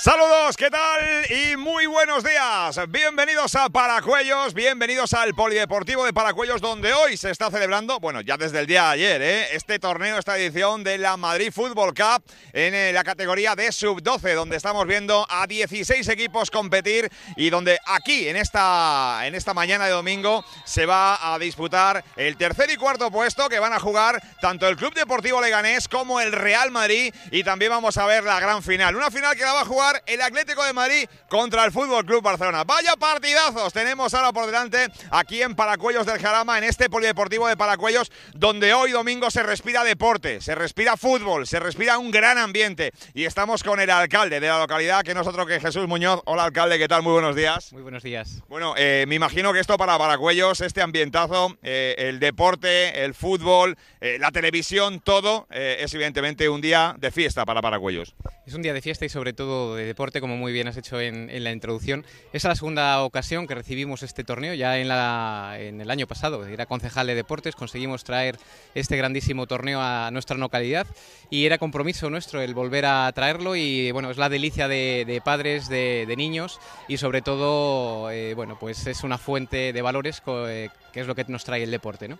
Saludos, ¿qué tal? Y muy buenos días. Bienvenidos a Paracuellos, bienvenidos al Polideportivo de Paracuellos, donde hoy se está celebrando, bueno, ya desde el día de ayer, ¿eh? este torneo, esta edición de la Madrid Fútbol Cup en eh, la categoría de sub-12, donde estamos viendo a 16 equipos competir y donde aquí, en esta, en esta mañana de domingo, se va a disputar el tercer y cuarto puesto que van a jugar tanto el Club Deportivo Leganés como el Real Madrid y también vamos a ver la gran final. Una final que la va a jugar el Atlético de Madrid contra el Fútbol Club Barcelona. Vaya partidazos tenemos ahora por delante aquí en Paracuellos del Jarama, en este polideportivo de Paracuellos, donde hoy domingo se respira deporte, se respira fútbol, se respira un gran ambiente. Y estamos con el alcalde de la localidad, que no es que Jesús Muñoz. Hola, alcalde, ¿qué tal? Muy buenos días. Muy buenos días. Bueno, eh, me imagino que esto para Paracuellos, este ambientazo, eh, el deporte, el fútbol, eh, la televisión, todo, es evidentemente un día de fiesta para Paracuellos. Es un día de fiesta y sobre todo de deporte, como muy bien has hecho en, la introducción. Es la segunda ocasión que recibimos este torneo, ya en, la, en, el año pasado, era concejal de deportes, conseguimos traer este grandísimo torneo a nuestra localidad y era compromiso nuestro el volver a traerlo y bueno, es la delicia de, padres, de, niños y sobre todo, eh, bueno, pues es una fuente de valores eh, que es lo que nos trae el deporte, ¿no?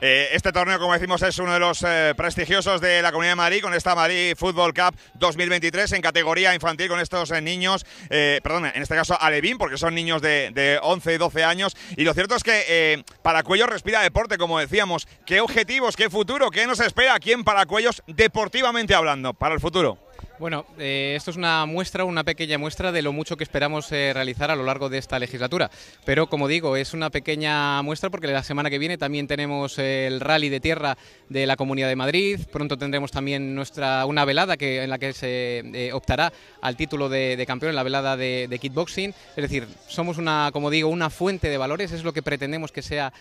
Eh, este torneo, como decimos, es uno de los eh, prestigiosos de la Comunidad de Madrid con esta Madrid Football Cup 2023 en categoría infantil con estos eh, niños, perdón, en este caso Alevín, porque son niños de, de 11 y 12 años. Y lo cierto es que Paracuellos respira deporte, como decíamos. ¿Qué objetivos, qué futuro, qué nos espera aquí en Paracuellos deportivamente hablando para el futuro? Bueno, eh, esto es una muestra, una pequeña muestra de lo mucho que esperamos eh, realizar a lo largo de esta legislatura. Pero como digo, es una pequeña muestra porque la semana que viene también tenemos eh, el rally de tierra de la Comunidad de Madrid. Pronto tendremos también nuestra una velada que, en la que se optará al título de, campeón en la velada de, de, kickboxing. Es decir, somos una, como digo, una fuente de valores. Es lo que pretendemos que sea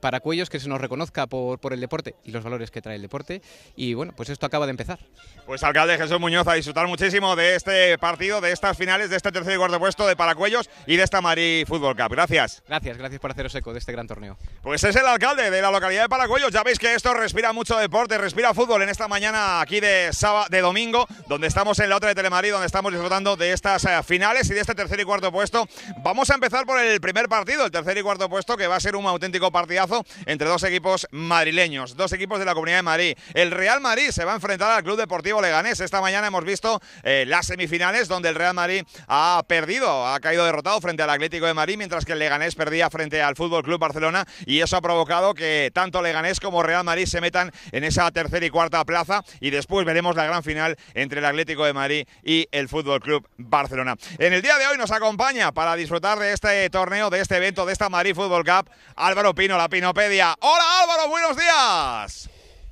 para Cuellos, que se nos reconozca por, por el deporte y los valores que trae el deporte. Y bueno, pues esto acaba de empezar. Pues alcalde Jesús Muñoz a disfrutar muchísimo de este partido, de estas finales, de este tercer y cuarto puesto de Paracuellos y de esta Madrid Fútbol Cup. Gracias. Gracias, gracias por haceros eco de este gran torneo. Pues es el alcalde de la localidad de Paracuellos. Ya veis que esto respira mucho deporte, respira fútbol en esta mañana aquí de, sábado, de domingo, donde estamos en la otra de Telemarí, donde estamos disfrutando de estas eh, finales y de este tercer y cuarto puesto. Vamos a empezar por el primer partido, el tercer y cuarto puesto, que va a ser un auténtico partidazo entre dos equipos madrileños, dos equipos de la Comunidad de Madrid. El Real Madrid se va a enfrentar al Club Deportivo Leganés. Esta mañana hemos hemos visto eh, las semifinales donde el Real Madrid ha perdido, ha caído derrotado frente al Atlético de Madrid, mientras que el Leganés perdía frente al Fútbol Club Barcelona y eso ha provocado que tanto Leganés como Real Madrid se metan en esa tercera y cuarta plaza y después veremos la gran final entre el Atlético de Madrid y el Fútbol Club Barcelona. En el día de hoy nos acompaña para disfrutar de este torneo, de este evento, de esta Madrid Fútbol Cup, Álvaro Pino, la Pinopedia. Hola Álvaro, buenos días.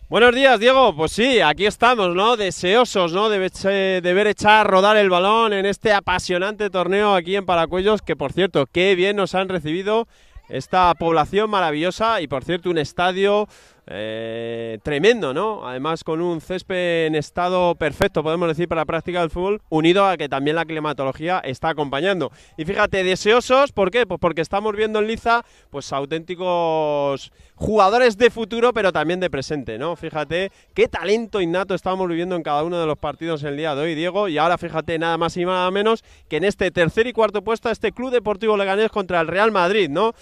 Buenos días, Diego. Pues sí, aquí estamos, ¿no? Deseosos, ¿no? De, ver echar rodar el balón en este apasionante torneo aquí en Paracuellos, que por cierto, qué bien nos han recibido esta población maravillosa y por cierto, un estadio, eh, tremendo, ¿no? Además con un césped en estado perfecto, podemos decir, para la práctica del fútbol, unido a que también la climatología está acompañando. Y fíjate, deseosos, ¿por qué? Pues porque estamos viendo en Liza pues auténticos jugadores de futuro, pero también de presente, ¿no? Fíjate qué talento innato estamos viviendo en cada uno de los partidos en el día de hoy, Diego, y ahora fíjate nada más y nada menos que en este tercer y cuarto puesto este Club Deportivo Leganés contra el Real Madrid, ¿no?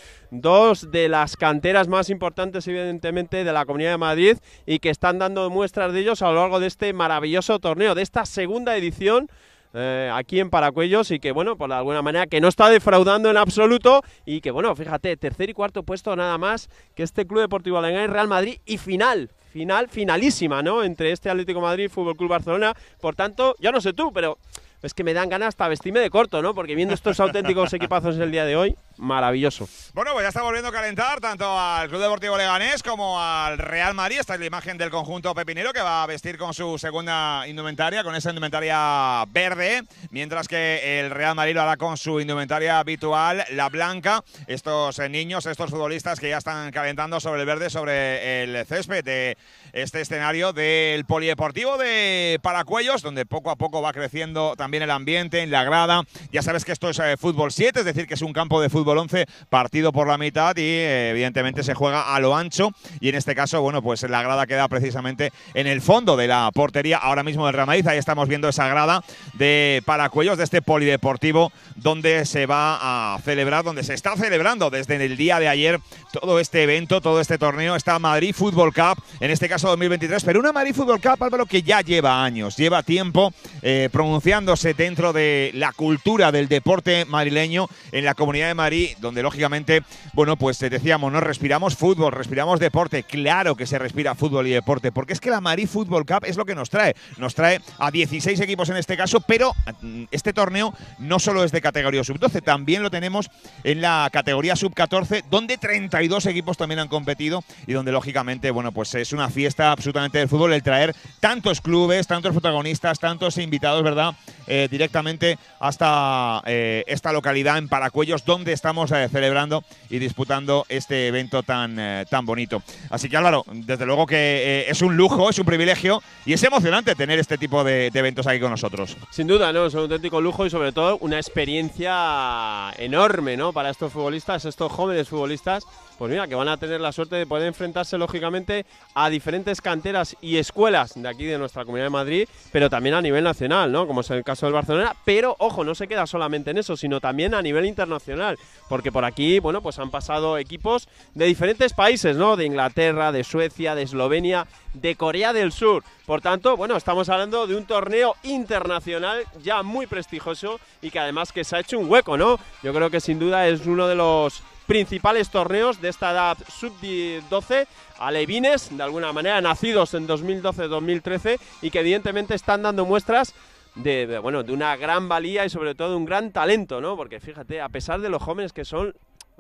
dos de las canteras más importantes, evidentemente, de la Comunidad de Madrid y que están dando muestras de ellos a lo largo de este maravilloso torneo, de esta segunda edición. Eh, aquí en Paracuellos y que bueno, por alguna manera que no está defraudando en absoluto y que bueno, fíjate, tercer y cuarto puesto nada más que este Club Deportivo Alenga en Real Madrid y final, final, finalísima, ¿no? Entre este Atlético Madrid y Fútbol Club Barcelona. Por tanto, ya no sé tú, pero es que me dan ganas hasta vestirme de corto, ¿no? Porque viendo estos auténticos equipazos el día de hoy, maravilloso. Bueno, pues ya está volviendo a calentar tanto al Club Deportivo Leganés como al Real Madrid. Esta es la imagen del conjunto pepinero que va a vestir con su segunda indumentaria, con esa indumentaria verde, mientras que el Real Madrid lo hará con su indumentaria habitual, la blanca. Estos eh, niños, estos futbolistas que ya están calentando sobre el verde, sobre el césped de este escenario del polideportivo de Paracuellos, donde poco a poco va creciendo también el ambiente en la grada. Ya sabes que esto es eh, fútbol 7, es decir, que es un campo de fútbol 11 partido por la mitad y eh, evidentemente se juega a lo ancho y en este caso, bueno, pues la grada queda precisamente en el fondo de la portería ahora mismo del Ramadiz. Ahí estamos viendo esa grada de paracuellos de este polideportivo donde se va a celebrar, donde se está celebrando desde el día de ayer todo este evento, todo este torneo, está Madrid Fútbol Cup, en este caso 2023, pero una Madrid Fútbol Cup, Álvaro, que ya lleva años, lleva tiempo eh, pronunciándose dentro de la cultura del deporte marileño en la Comunidad de Marí, donde lógicamente, bueno, pues eh, decíamos, no respiramos fútbol, respiramos deporte, claro que se respira fútbol y deporte, porque es que la Marí Fútbol Cup es lo que nos trae, nos trae a 16 equipos en este caso, pero mm, este torneo no solo es de categoría sub-12, también lo tenemos en la categoría sub-14, donde 32 equipos también han competido y donde lógicamente, bueno, pues es una fiesta absolutamente del fútbol el traer tantos clubes, tantos protagonistas, tantos invitados, ¿verdad? Eh, directamente hasta eh, esta localidad en Paracuellos, donde estamos eh, celebrando y disputando este evento tan, tan bonito. Así que Álvaro, desde luego que es un lujo, es un privilegio y es emocionante tener este tipo de, eventos aquí con nosotros. Sin duda, ¿no? Es un auténtico lujo y sobre todo una experiencia enorme, ¿no? Para estos futbolistas, estos jóvenes futbolistas, pues mira, que van a tener la suerte de poder enfrentarse lógicamente a diferentes canteras y escuelas de aquí de nuestra Comunidad de Madrid, pero también a nivel nacional, ¿no? Como es el caso del Barcelona, pero ojo, no se queda solamente en eso, sino también a nivel internacional, porque por aquí, bueno, pues han pasado equipos de diferentes países, ¿no? De Inglaterra, de Suecia, de Eslovenia, de Corea del Sur. Por tanto, bueno, estamos hablando de un torneo internacional ya muy prestigioso y que además que se ha hecho un hueco, ¿no? Yo creo que sin duda es uno de los principales torneos de esta edad sub-12 alevines, de alguna manera nacidos en 2012-2013 y que evidentemente están dando muestras de, bueno, de una gran valía y sobre todo un gran talento, ¿no? Porque fíjate, a pesar de los jóvenes que son,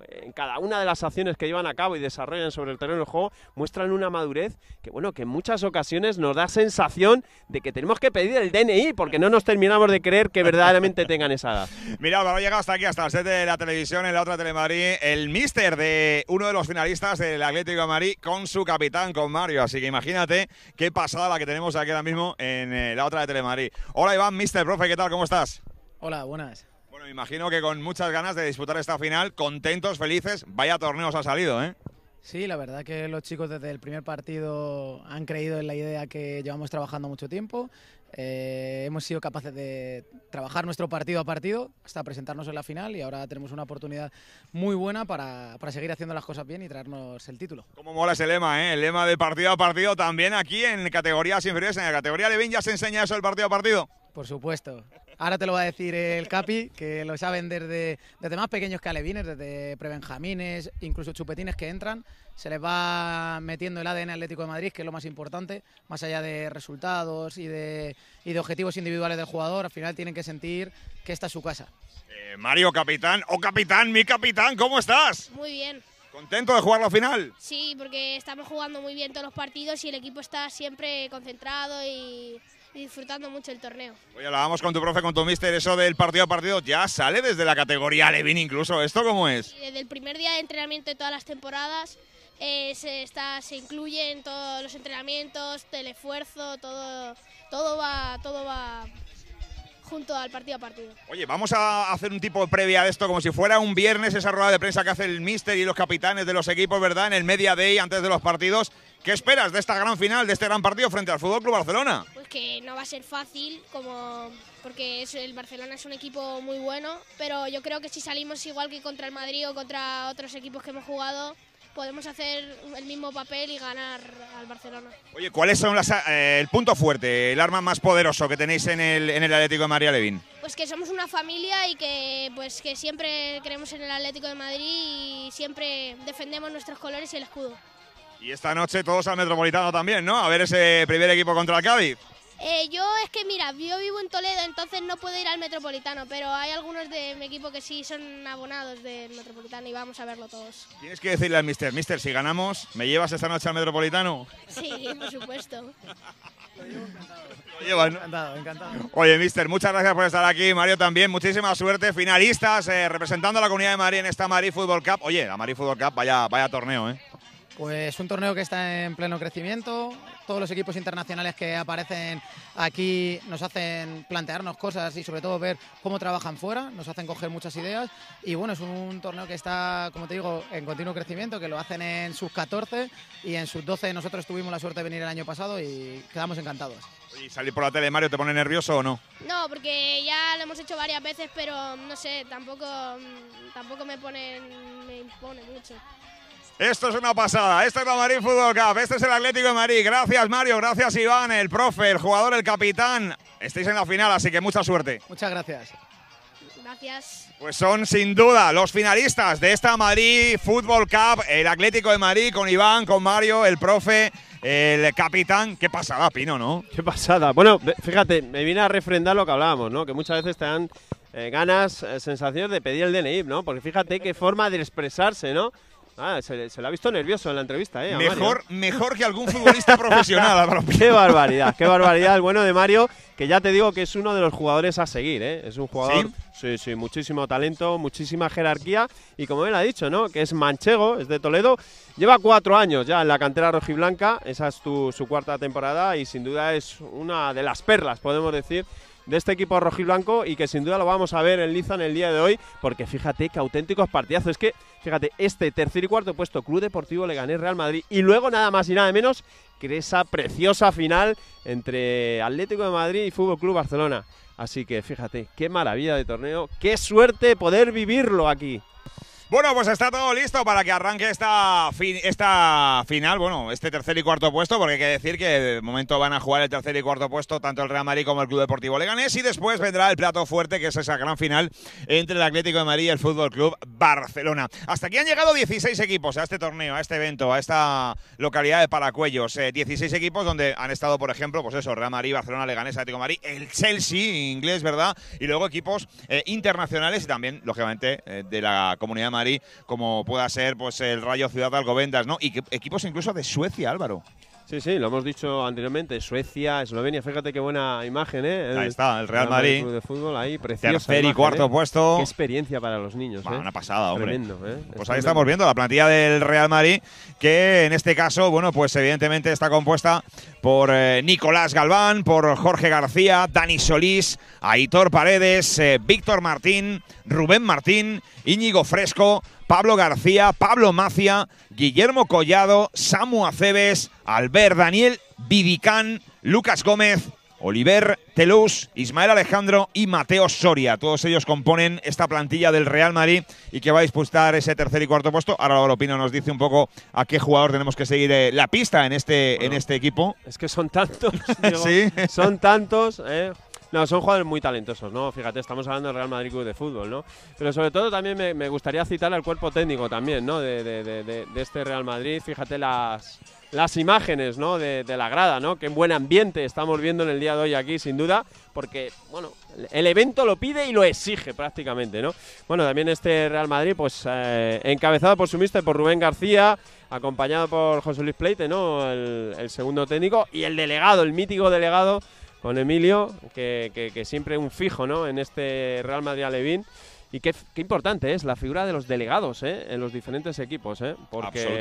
en cada una de las acciones que llevan a cabo y desarrollan sobre el terreno del juego, muestran una madurez que, bueno, que en muchas ocasiones nos da sensación de que tenemos que pedir el DNI porque no nos terminamos de creer que verdaderamente tengan esa edad. Mira, ha llegado hasta aquí, hasta el set de la televisión, en la otra Telemadrid, el mister de uno de los finalistas del Atlético de Madrid con su capitán, con Mario. Así que imagínate qué pasada la que tenemos aquí ahora mismo en eh, la otra de Telemadrid. Hola Iván, mister, profe, ¿qué tal? ¿Cómo estás? Hola, buenas me imagino que con muchas ganas de disputar esta final, contentos, felices, vaya torneo os ha salido, ¿eh? Sí, la verdad que los chicos desde el primer partido han creído en la idea que llevamos trabajando mucho tiempo. Eh, hemos sido capaces de trabajar nuestro partido a partido hasta presentarnos en la final y ahora tenemos una oportunidad muy buena para, seguir haciendo las cosas bien y traernos el título. Cómo mola ese lema, ¿eh? el lema de partido a partido también aquí en categorías inferiores, en la categoría Levin ya se enseña eso el partido a partido. Por supuesto. Ahora te lo va a decir el Capi, que lo saben desde, desde más pequeños que alevines, desde prebenjamines, incluso chupetines que entran. Se les va metiendo el ADN Atlético de Madrid, que es lo más importante, más allá de resultados y de, de objetivos individuales del jugador. Al final tienen que sentir que esta es su casa. Eh, Mario, capitán, o oh, capitán, mi capitán, ¿cómo estás? Muy bien. ¿Contento de jugar la final? Sí, porque estamos jugando muy bien todos los partidos y el equipo está siempre concentrado y disfrutando mucho el torneo. Oye, hablábamos con tu profe, con tu mister, eso del partido a partido ya sale desde la categoría Levin incluso. ¿Esto cómo es? desde el primer día de entrenamiento de todas las temporadas eh, se, está, se incluyen todos los entrenamientos, el esfuerzo, todo, todo va, todo va junto al partido a partido. Oye, vamos a hacer un tipo previa de esto, como si fuera un viernes esa rueda de prensa que hace el mister y los capitanes de los equipos, ¿verdad? En el media day antes de los partidos. ¿Qué esperas de esta gran final, de este gran partido frente al Fútbol Club Barcelona? Pues que no va a ser fácil, como porque es, el Barcelona es un equipo muy bueno, pero yo creo que si salimos igual que contra el Madrid o contra otros equipos que hemos jugado, podemos hacer el mismo papel y ganar al Barcelona. Oye, ¿cuál es eh, el punto fuerte, el arma más poderoso que tenéis en el, Atlético de María Levín? Pues que somos una familia y que, pues, que siempre creemos en el Atlético de Madrid y siempre defendemos nuestros colores y el escudo. Y esta noche todos al Metropolitano también, ¿no? A ver ese primer equipo contra el Cádiz. Eh, yo es que, mira, yo vivo en Toledo, entonces no puedo ir al Metropolitano, pero hay algunos de mi equipo que sí son abonados del Metropolitano y vamos a verlo todos. Tienes que decirle al Mister, Mister, si ganamos, ¿me llevas esta noche al Metropolitano? Sí, por supuesto. Lo llevo encantado. Lo Encantado, Oye, Mister, muchas gracias por estar aquí. Mario también, muchísima suerte. Finalistas, eh, representando a la Comunidad de Madrid en esta Madrid Football Cup. Oye, la Madrid Football Cup, vaya torneo, ¿eh? Pues un torneo que está en pleno crecimiento. Todos los equipos internacionales que aparecen aquí nos hacen plantearnos cosas y sobre todo ver cómo trabajan fuera, nos hacen coger muchas ideas. Y bueno, es un torneo que está, como te digo, en continuo crecimiento, que lo hacen en sus 14 y en sus 12 nosotros tuvimos la suerte de venir el año pasado y quedamos encantados. ¿Y salir por la tele, Mario, te pone nervioso o no? No, porque ya lo hemos hecho varias veces, pero no sé, tampoco, tampoco me, pone, me impone mucho. Esto es una pasada. Esto es la Madrid Fútbol Cup. Este es el Atlético de Madrid. Gracias, Mario. Gracias, Iván, el profe, el jugador, el capitán. Estáis en la final, así que mucha suerte. Muchas gracias. Gracias. Pues son sin duda los finalistas de esta Madrid Fútbol Cup, el Atlético de Madrid, con Iván, con Mario, el profe, el capitán. Qué pasada, Pino, ¿no? Qué pasada. Bueno, fíjate, me viene a refrendar lo que hablábamos, ¿no? Que muchas veces te dan eh, ganas, eh, sensaciones de pedir el DNI, ¿no? Porque fíjate qué forma de expresarse, ¿no? Ah, se, se, le ha visto nervioso en la entrevista, eh, Mejor, mejor que algún futbolista profesional, Qué barbaridad, qué barbaridad. El bueno de Mario, que ya te digo que es uno de los jugadores a seguir, eh. Es un jugador, ¿Sí? sí, muchísimo talento, muchísima jerarquía. Y como él ha dicho, ¿no? Que es manchego, es de Toledo. Lleva cuatro años ya en la cantera rojiblanca. Esa es su cuarta temporada y sin duda es una de las perlas, podemos decir de este equipo rojiblanco y que sin duda lo vamos a ver en Liza en el día de hoy, porque fíjate que auténticos partidazos. Es que, fíjate, este tercer y cuarto puesto, Club Deportivo le gané Real Madrid, y luego nada más y nada menos que esa preciosa final entre Atlético de Madrid y Fútbol Club Barcelona. Así que fíjate, qué maravilla de torneo, qué suerte poder vivirlo aquí. Bueno, pues está todo listo para que arranque esta, esta final, bueno, este tercer y cuarto puesto, porque hay que decir que de momento van a jugar el tercer y cuarto puesto tanto el Real Madrid como el Club Deportivo Leganés y después vendrá el plato fuerte que es esa gran final entre el Atlético de Madrid y el Fútbol Club Barcelona. Hasta aquí han llegado 16 equipos a este torneo, a este evento, a esta localidad de Paracuellos. 16 eh, equipos donde han estado, por ejemplo, pues eso, Real Madrid, Barcelona, Leganés, Atlético de Madrid, el Chelsea inglés, ¿verdad? Y luego equipos eh, internacionales y también, lógicamente, eh, de la Comunidad de Madrid como pueda ser pues el Rayo Ciudad de ¿no? Y equipos incluso de Suecia, Álvaro. Sí, sí, lo hemos dicho anteriormente. Suecia, Eslovenia, fíjate qué buena imagen, ¿eh? ahí está, el Real Madrid. de Tercer y cuarto ¿eh? puesto. Qué experiencia para los niños, ¿eh? Una pasada, hombre. ¿eh? Pues ahí estamos viendo la plantilla del Real Madrid, que en este caso, bueno, pues evidentemente está compuesta por Nicolás Galván, por Jorge García, Dani Solís, Aitor Paredes, Víctor Martín, Rubén Martín, Íñigo Fresco, Pablo García, Pablo Mafia, Guillermo Collado, Samu Aceves, Albert Daniel Vidicán, Lucas Gómez, Oliver Telús, Ismael Alejandro y Mateo Soria. Todos ellos componen esta plantilla del Real Madrid y que va a disputar ese tercer y cuarto puesto. Ahora opino, nos dice un poco a qué jugador tenemos que seguir eh, la pista en este, en este equipo. Es que son tantos. sí. Son tantos. Eh, son jugadores muy talentosos, ¿no? Fíjate, estamos hablando del Real Madrid Club de Fútbol, ¿no? Pero sobre todo también me, gustaría citar al cuerpo técnico también, ¿no? De, este Real Madrid, fíjate las, las imágenes ¿no? de, la grada, ¿no? Qué buen ambiente estamos viendo en el día de hoy aquí, sin duda, porque, bueno, el evento lo pide y lo exige prácticamente, ¿no? Bueno, también este Real Madrid, pues eh, encabezado por su mister, por Rubén García, acompañado por José Luis Pleite, ¿no? El, el segundo técnico, y el delegado, el mítico delegado con Emilio, que, siempre un fijo ¿no? en este Real Madrid Alevín. Y qué, qué, importante es la figura de los delegados ¿eh? en los diferentes equipos, ¿eh? porque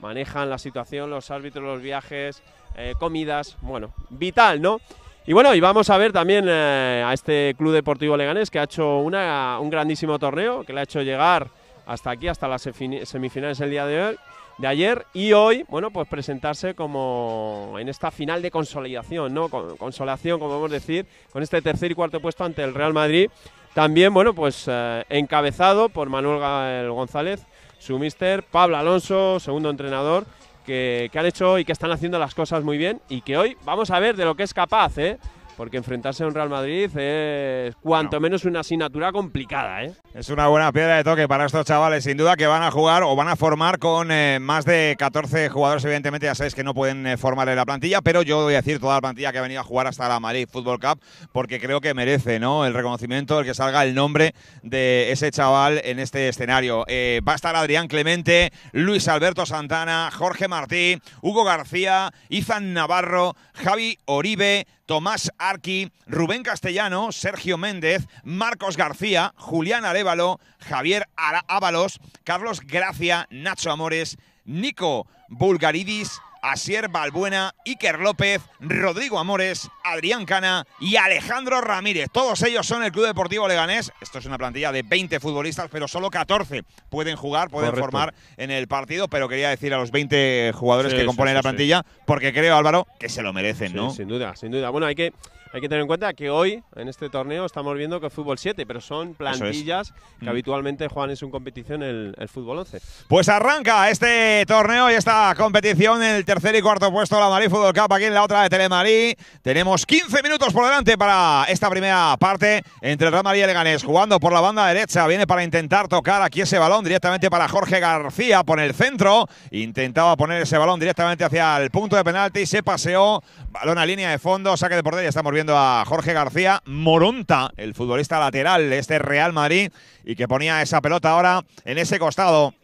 manejan la situación, los árbitros, los viajes, eh, comidas, bueno, vital, ¿no? Y bueno, y vamos a ver también a este Club Deportivo Leganés que ha hecho un grandísimo torneo, que le ha hecho llegar hasta aquí, hasta las semifinales el día de hoy de ayer y hoy, bueno, pues presentarse como en esta final de consolidación, ¿no? Con, consolación, como a decir, con este tercer y cuarto puesto ante el Real Madrid. También, bueno, pues eh, encabezado por Manuel González, su mister, Pablo Alonso, segundo entrenador, que, que, han hecho y que están haciendo las cosas muy bien y que hoy vamos a ver de lo que es capaz, ¿eh? Porque enfrentarse a un Real Madrid es cuanto menos una asignatura complicada, ¿eh? Es una buena piedra de toque para estos chavales, sin duda que van a jugar o van a formar con eh, más de 14 jugadores, evidentemente ya sabéis que no pueden eh, formar en la plantilla, pero yo voy a decir toda la plantilla que ha venido a jugar hasta la Madrid Football Cup, porque creo que merece, ¿no? El reconocimiento, el que salga el nombre de ese chaval en este escenario. va a estar Adrián Clemente, Luis Alberto Santana, Jorge Martí, Hugo García, Izan Navarro, Javi Oribe, Tomás Arqui, Rubén Castellano, Sergio Méndez, Marcos García, Julián Arevalo, Javier Ábalos, Carlos Gracia, Nacho Amores, Nico Bulgaridis, Asier Balbuena, Iker López, Rodrigo Amores, Adrián Cana y Alejandro Ramírez. Todos ellos son el Club Deportivo Leganés. Esto es una plantilla de 20 futbolistas, pero solo 14 pueden jugar, pueden formar en el partido. Pero quería decir a los 20 jugadores que componen la plantilla, porque creo, Álvaro, que se lo merecen, ¿no? Sin duda, sin duda. Bueno, hay que hay que tener en cuenta que hoy, en este torneo, estamos viendo que es fútbol 7, pero son plantillas que mm. habitualmente juegan en su competición el, el fútbol 11. Pues arranca este torneo y esta competición, el tercer y cuarto puesto de la marí Fútbol Cup, aquí en la otra de Telemarí. Tenemos 15 minutos por delante para esta primera parte entre Real Madrid y Leganés. Jugando por la banda derecha, viene para intentar tocar aquí ese balón directamente para Jorge García por el centro. Intentaba poner ese balón directamente hacia el punto de penalti, se paseó, balón a línea de fondo, saque de portería, estamos viendo a Jorge García Moronta, el futbolista lateral de este Real Madrid, y que ponía esa pelota ahora en ese costado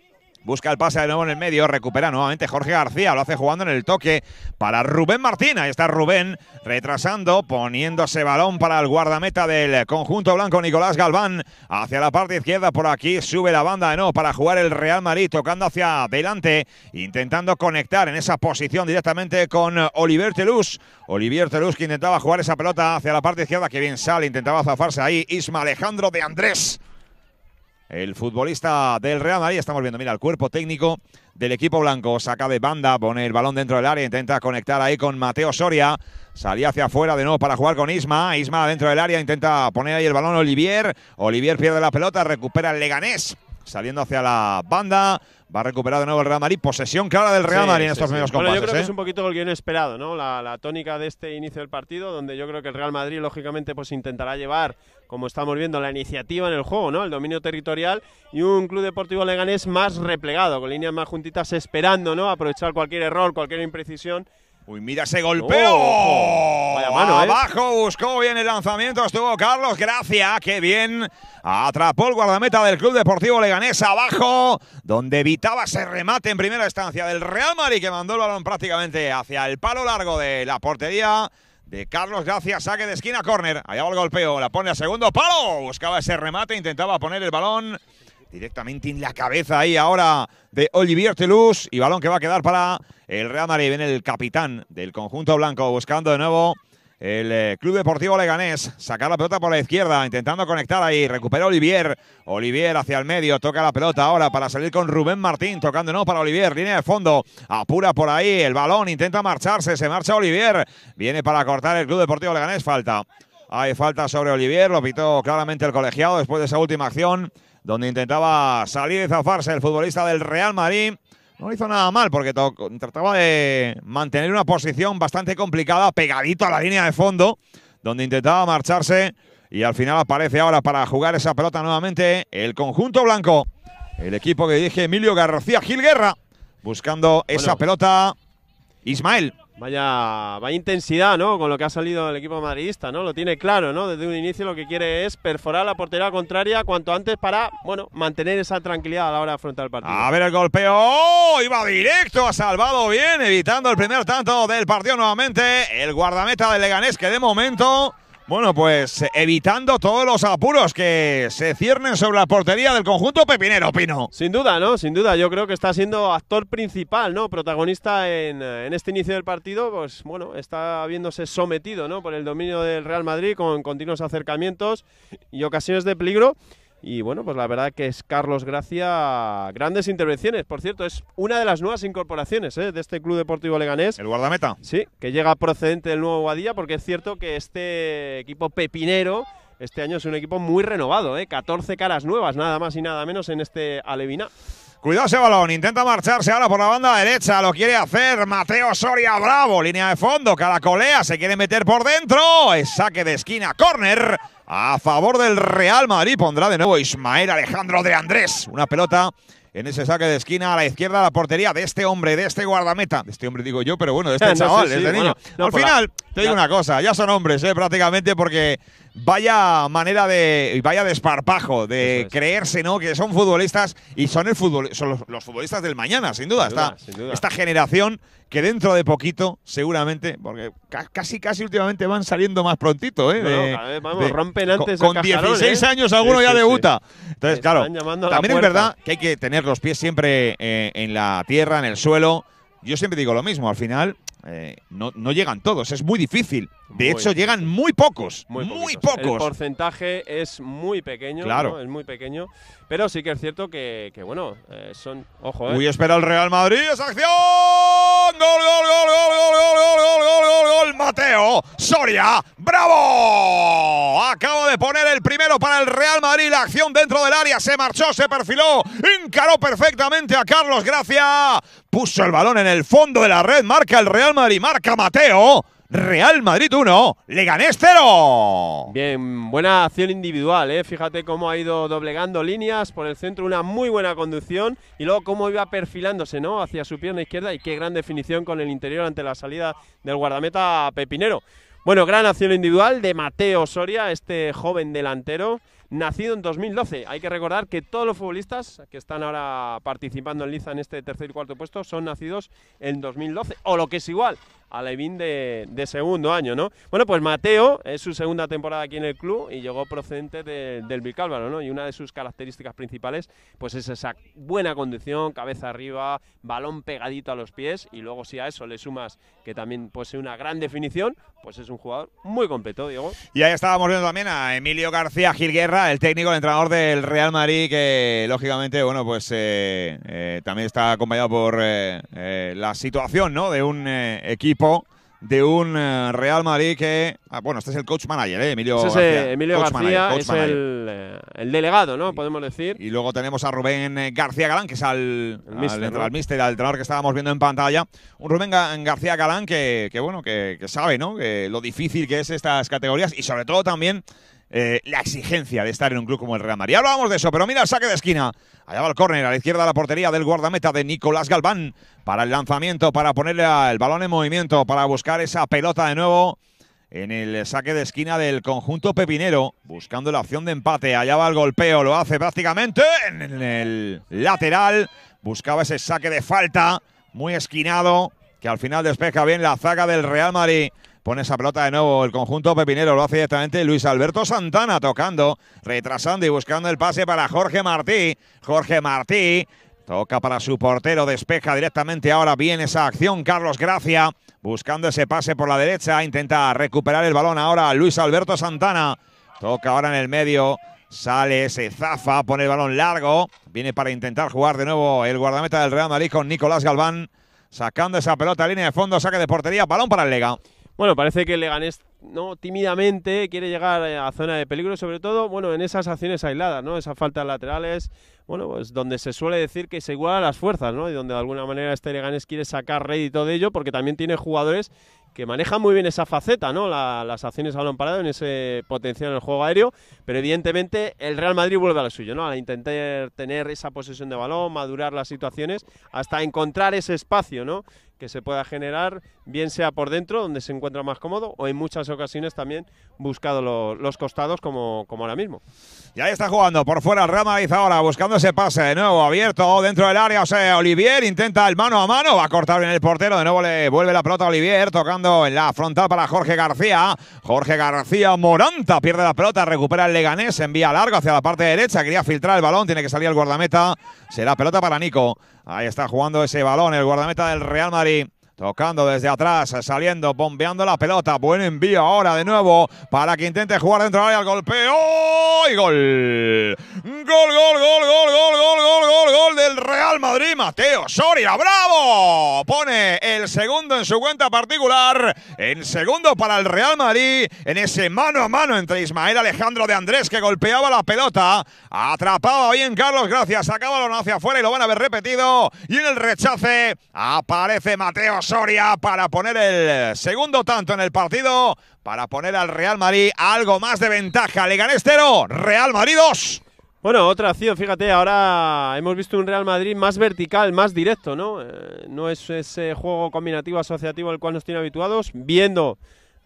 Busca el pase de nuevo en el medio, recupera nuevamente Jorge García, lo hace jugando en el toque para Rubén Martín. Ahí está Rubén retrasando, poniéndose balón para el guardameta del conjunto blanco, Nicolás Galván. Hacia la parte izquierda, por aquí sube la banda de nuevo para jugar el Real Madrid, tocando hacia adelante, intentando conectar en esa posición directamente con Oliver Telus. Olivier Telus que intentaba jugar esa pelota hacia la parte izquierda, que bien sale, intentaba zafarse ahí. Isma Alejandro de Andrés el futbolista del Real Madrid. Estamos viendo, mira, el cuerpo técnico del equipo blanco. Saca de banda, pone el balón dentro del área, intenta conectar ahí con Mateo Soria. Salía hacia afuera de nuevo para jugar con Isma. Isma dentro del área intenta poner ahí el balón Olivier. Olivier pierde la pelota, recupera el Leganés. Saliendo hacia la banda, va a recuperar de nuevo el Real Madrid. Posesión clara del Real Madrid en estos primeros Yo creo que ¿eh? es un poquito el guión esperado, ¿no? la, tónica de este inicio del partido, donde yo creo que el Real Madrid, lógicamente, pues intentará llevar como estamos viendo, la iniciativa en el juego, ¿no? El dominio territorial y un Club Deportivo Leganés más replegado, con líneas más juntitas esperando, ¿no? Aprovechar cualquier error, cualquier imprecisión. Uy, mira ese golpeo. vaya mano, ¿eh? Abajo buscó bien el lanzamiento, estuvo Carlos Gracia, ¡Qué bien. Atrapó el guardameta del Club Deportivo Leganés abajo, donde evitaba ese remate en primera instancia del Real Madrid, que mandó el balón prácticamente hacia el palo largo de la portería de Carlos Gracia, saque de esquina, Corner. Allá va el golpeo, la pone a segundo palo, buscaba ese remate, intentaba poner el balón directamente en la cabeza ahí ahora de Olivier Toulouse y balón que va a quedar para el Real Madrid. Viene el capitán del conjunto blanco buscando de nuevo el eh, Club Deportivo Leganés. saca la pelota por la izquierda, intentando conectar ahí. Recupera Olivier. Olivier hacia el medio, toca la pelota ahora para salir con Rubén Martín, tocando no para Olivier. Línea de fondo, apura por ahí el balón, intenta marcharse, se marcha Olivier. Viene para cortar el Club Deportivo Leganés, falta. Hay falta sobre Olivier, lo pitó claramente el colegiado después de esa última acción, donde intentaba salir y zafarse el futbolista del Real Madrid no hizo nada mal porque trataba de mantener una posición bastante complicada, pegadito a la línea de fondo, donde intentaba marcharse y al final aparece ahora para jugar esa pelota nuevamente el conjunto blanco, el equipo que dirige Emilio García Gil Guerra, buscando esa pelota Ismael. Vaya, intensidad, ¿no? Con lo que ha salido el equipo madridista, ¿no? Lo tiene claro, ¿no? Desde un inicio lo que quiere es perforar la portería contraria cuanto antes para, bueno, mantener esa tranquilidad a la hora de afrontar el partido. A ver el golpeo. ¡Oh! Iba directo, ha salvado bien, evitando el primer tanto del partido nuevamente. El guardameta de Leganés que de momento bueno, pues evitando todos los apuros que se ciernen sobre la portería del conjunto pepinero, Pino. Sin duda, ¿no? Sin duda. Yo creo que está siendo actor principal, ¿no? Protagonista en, en este inicio del partido, pues bueno, está viéndose sometido, ¿no? Por el dominio del Real Madrid con continuos acercamientos y ocasiones de peligro. Y bueno, pues la verdad que es Carlos Gracia, grandes intervenciones. Por cierto, es una de las nuevas incorporaciones ¿eh? de este Club Deportivo Leganés. El guardameta. Sí, que llega procedente del nuevo Guadilla, porque es cierto que este equipo pepinero este año es un equipo muy renovado, ¿eh? 14 caras nuevas, nada más y nada menos en este Alevina. Cuidado ese balón, intenta marcharse ahora por la banda derecha, lo quiere hacer Mateo Soria Bravo, línea de fondo, caracolea, se quiere meter por dentro, es saque de esquina, córner a favor del Real Madrid. Pondrá de nuevo Ismael Alejandro de Andrés. Una pelota en ese saque de esquina a la izquierda la portería de este hombre, de este guardameta. De este hombre digo yo, pero bueno, de este chaval, de este niño. Al final... Te digo una cosa, ya son hombres, ¿eh? prácticamente, porque vaya manera de. vaya desparpajo, de, creerse, ¿no? Que son futbolistas y son, el fútbol, son los, futbolistas del mañana, sin duda. esta, generación que dentro de poquito, seguramente, porque casi, casi últimamente van saliendo más prontito, ¿eh? vamos, rompen antes. Con, con 16 ¿eh? años alguno ya debuta. Entonces, claro, también es verdad que hay que tener los pies siempre eh, en la tierra, en el suelo. Yo siempre digo lo mismo, al final eh, no, no, llegan todos, es muy difícil. De hecho, llegan muy pocos, muy, pocos. El porcentaje es muy pequeño, claro. es muy pequeño, pero sí que es cierto que, bueno, eh, son, ojo, eh. Uy, espera el Real Madrid, es acción. Gol, gol, gol, gol, gol, gol, gol, gol, gol, gol, Mateo Soria, bravo. Acaba de poner el primero para el Real Madrid, la acción dentro del área, se marchó, se perfiló, encaró perfectamente a Carlos Gracia, puso el balón en el fondo de la red, marca el Real y marca Mateo. Real Madrid 1, Leganés 0. Bien, buena acción individual, ¿eh? fíjate cómo ha ido doblegando líneas por el centro, una muy buena conducción y luego cómo iba perfilándose ¿no? hacia su pierna izquierda y qué gran definición con el interior ante la salida del guardameta Pepinero. Bueno, gran acción individual de Mateo Soria, este joven delantero nacido en 2012. Hay que recordar que todos los futbolistas que están ahora participando en Liza en este tercer y cuarto puesto son nacidos en 2012, o lo que es igual, a Levín de, segundo año, ¿no? Bueno, pues Mateo es su segunda temporada aquí en el club y llegó procedente del Vicálvaro, ¿no? Y una de sus características principales, pues es esa buena conducción, cabeza arriba, balón pegadito a los pies y luego si a eso le sumas que también posee una gran definición, pues es un jugador muy completo, Diego. Y ahí estábamos viendo también a Emilio García Gilguerra, el técnico, el entrenador del Real Madrid, que lógicamente, bueno, pues eh, eh, también está acompañado por eh, la situación, ¿no? De un equipo de un eh, Real Madrid que. Ah, bueno, este es el coach manager, eh, Emilio eh, García. Emilio García es el, el, delegado, ¿no? Podemos decir. Y luego tenemos a Rubén García Galán, que es al, el al, al entrenador que estábamos viendo en pantalla. Un Rubén García Galán que, que bueno, que, que sabe, ¿no? Que lo difícil que es estas categorías y sobre todo también eh, la exigencia de estar en un club como el Real Madrid. Hablábamos de eso, pero mira el saque de esquina. Allá va el córner, a la izquierda la portería del guardameta de Nicolás Galván para el lanzamiento, para ponerle el balón en movimiento, para buscar esa pelota de nuevo en el saque de esquina del conjunto pepinero, buscando la opción de empate. Allá va el golpeo, lo hace prácticamente en el lateral. Buscaba ese saque de falta, muy esquinado, que al final despeja bien la zaga del Real Madrid. Pone esa pelota de nuevo el conjunto pepinero. Lo hace directamente Luis Alberto Santana tocando, retrasando y buscando el pase para Jorge Martí. Jorge Martí toca para su portero. Despeja directamente ahora bien esa acción. Carlos Gracia buscando ese pase por la derecha. Intenta recuperar el balón ahora Luis Alberto Santana. Toca ahora en el medio. Sale, se zafa, pone el balón largo. Viene para intentar jugar de nuevo el guardameta del Real Madrid con Nicolás Galván. Sacando esa pelota, línea de fondo, saque de portería, balón para el Lega. Bueno, parece que el Leganés no tímidamente quiere llegar eh, a zona de peligro, sobre todo, bueno, en esas acciones aisladas, ¿no? Esas faltas laterales, bueno, pues donde se suele decir que se igualan las fuerzas, ¿no? Y donde de alguna manera este Leganés quiere sacar rédito de ello, porque también tiene jugadores que manejan muy bien esa faceta, ¿no? las acciones a balón parado en ese potencial en el juego aéreo, pero evidentemente el Real Madrid vuelve a lo suyo, ¿no? A intentar tener esa posesión de balón, madurar las situaciones, hasta encontrar ese espacio, ¿no? que se pueda generar, bien sea por dentro, donde se encuentra más cómodo, o en muchas ocasiones también buscado los costados, como, como ahora mismo. Y ahí está jugando por fuera el Real Madrid ahora, buscando ese pase de nuevo, abierto dentro del área. O sea, Olivier intenta el mano a mano, va a cortar en el portero. De nuevo le vuelve la pelota a Olivier, tocando en la frontal para Jorge García. Jorge García Moranta pierde la pelota, recupera el Leganés, envía largo hacia la parte derecha. Quería filtrar el balón, tiene que salir el guardameta. Será pelota para Nico. Ahí está jugando ese balón el guardameta del Real Madrid. Tocando desde atrás, saliendo, bombeando la pelota. Buen envío ahora de nuevo para que intente jugar dentro del área al golpeo. ¡Y gol! ¡Gol, gol, gol, gol, gol, gol, gol, gol, gol del Real Madrid! Mateo Soria, bravo! Pone el segundo en su cuenta particular. el segundo para el Real Madrid. En ese mano a mano entre Ismael Alejandro de Andrés que golpeaba la pelota. Atrapaba bien Carlos Gracias. Sacaba hacia afuera y lo van a ver repetido. Y en el rechace aparece Mateo Soria para poner el segundo tanto en el partido, para poner al Real Madrid algo más de ventaja. Leganés 0, Real Madrid 2. Bueno, otra acción, fíjate, ahora hemos visto un Real Madrid más vertical, más directo, ¿no? Eh, no es ese juego combinativo asociativo al cual nos tiene habituados, viendo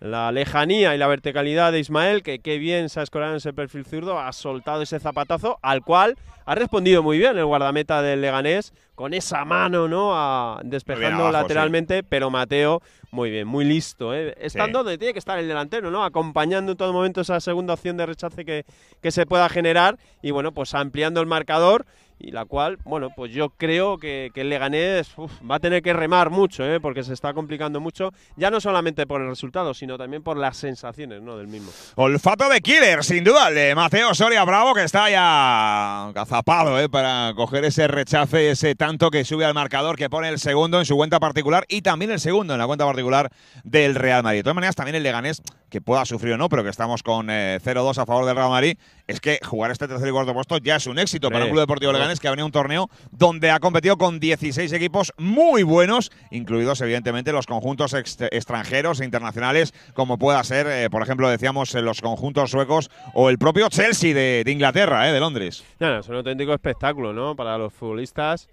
la lejanía y la verticalidad de Ismael, que qué bien se ha escorado en ese perfil zurdo, ha soltado ese zapatazo, al cual ha respondido muy bien el guardameta del Leganés, con esa mano, ¿no? A, despejando lateralmente, pero Mateo, muy bien, muy listo, ¿eh? Estando donde tiene que estar el delantero, ¿no? Acompañando en todo momento esa segunda opción de rechace que, que se pueda generar, y bueno, pues ampliando el marcador y la cual, bueno, pues yo creo que, que el Leganés va a tener que remar mucho, ¿eh? porque se está complicando mucho, ya no solamente por el resultado, sino también por las sensaciones ¿no? del mismo. Olfato de killer, sin duda, de Mateo Soria Bravo, que está ya cazapado ¿eh? para coger ese rechace, ese tanto que sube al marcador, que pone el segundo en su cuenta particular y también el segundo en la cuenta particular del Real Madrid. De todas maneras, también el Leganés que pueda sufrir o no, pero que estamos con 0-2 eh, a favor del Real Madrid, es que jugar este tercer y cuarto puesto ya es un éxito para el Club Deportivo Leganés, que ha venido un torneo donde ha competido con 16 equipos muy buenos, incluidos evidentemente los conjuntos extranjeros e internacionales, como pueda ser, eh, por ejemplo, decíamos, eh, los conjuntos suecos o el propio Chelsea de, Inglaterra, eh, de Londres. es un auténtico espectáculo ¿no? para los futbolistas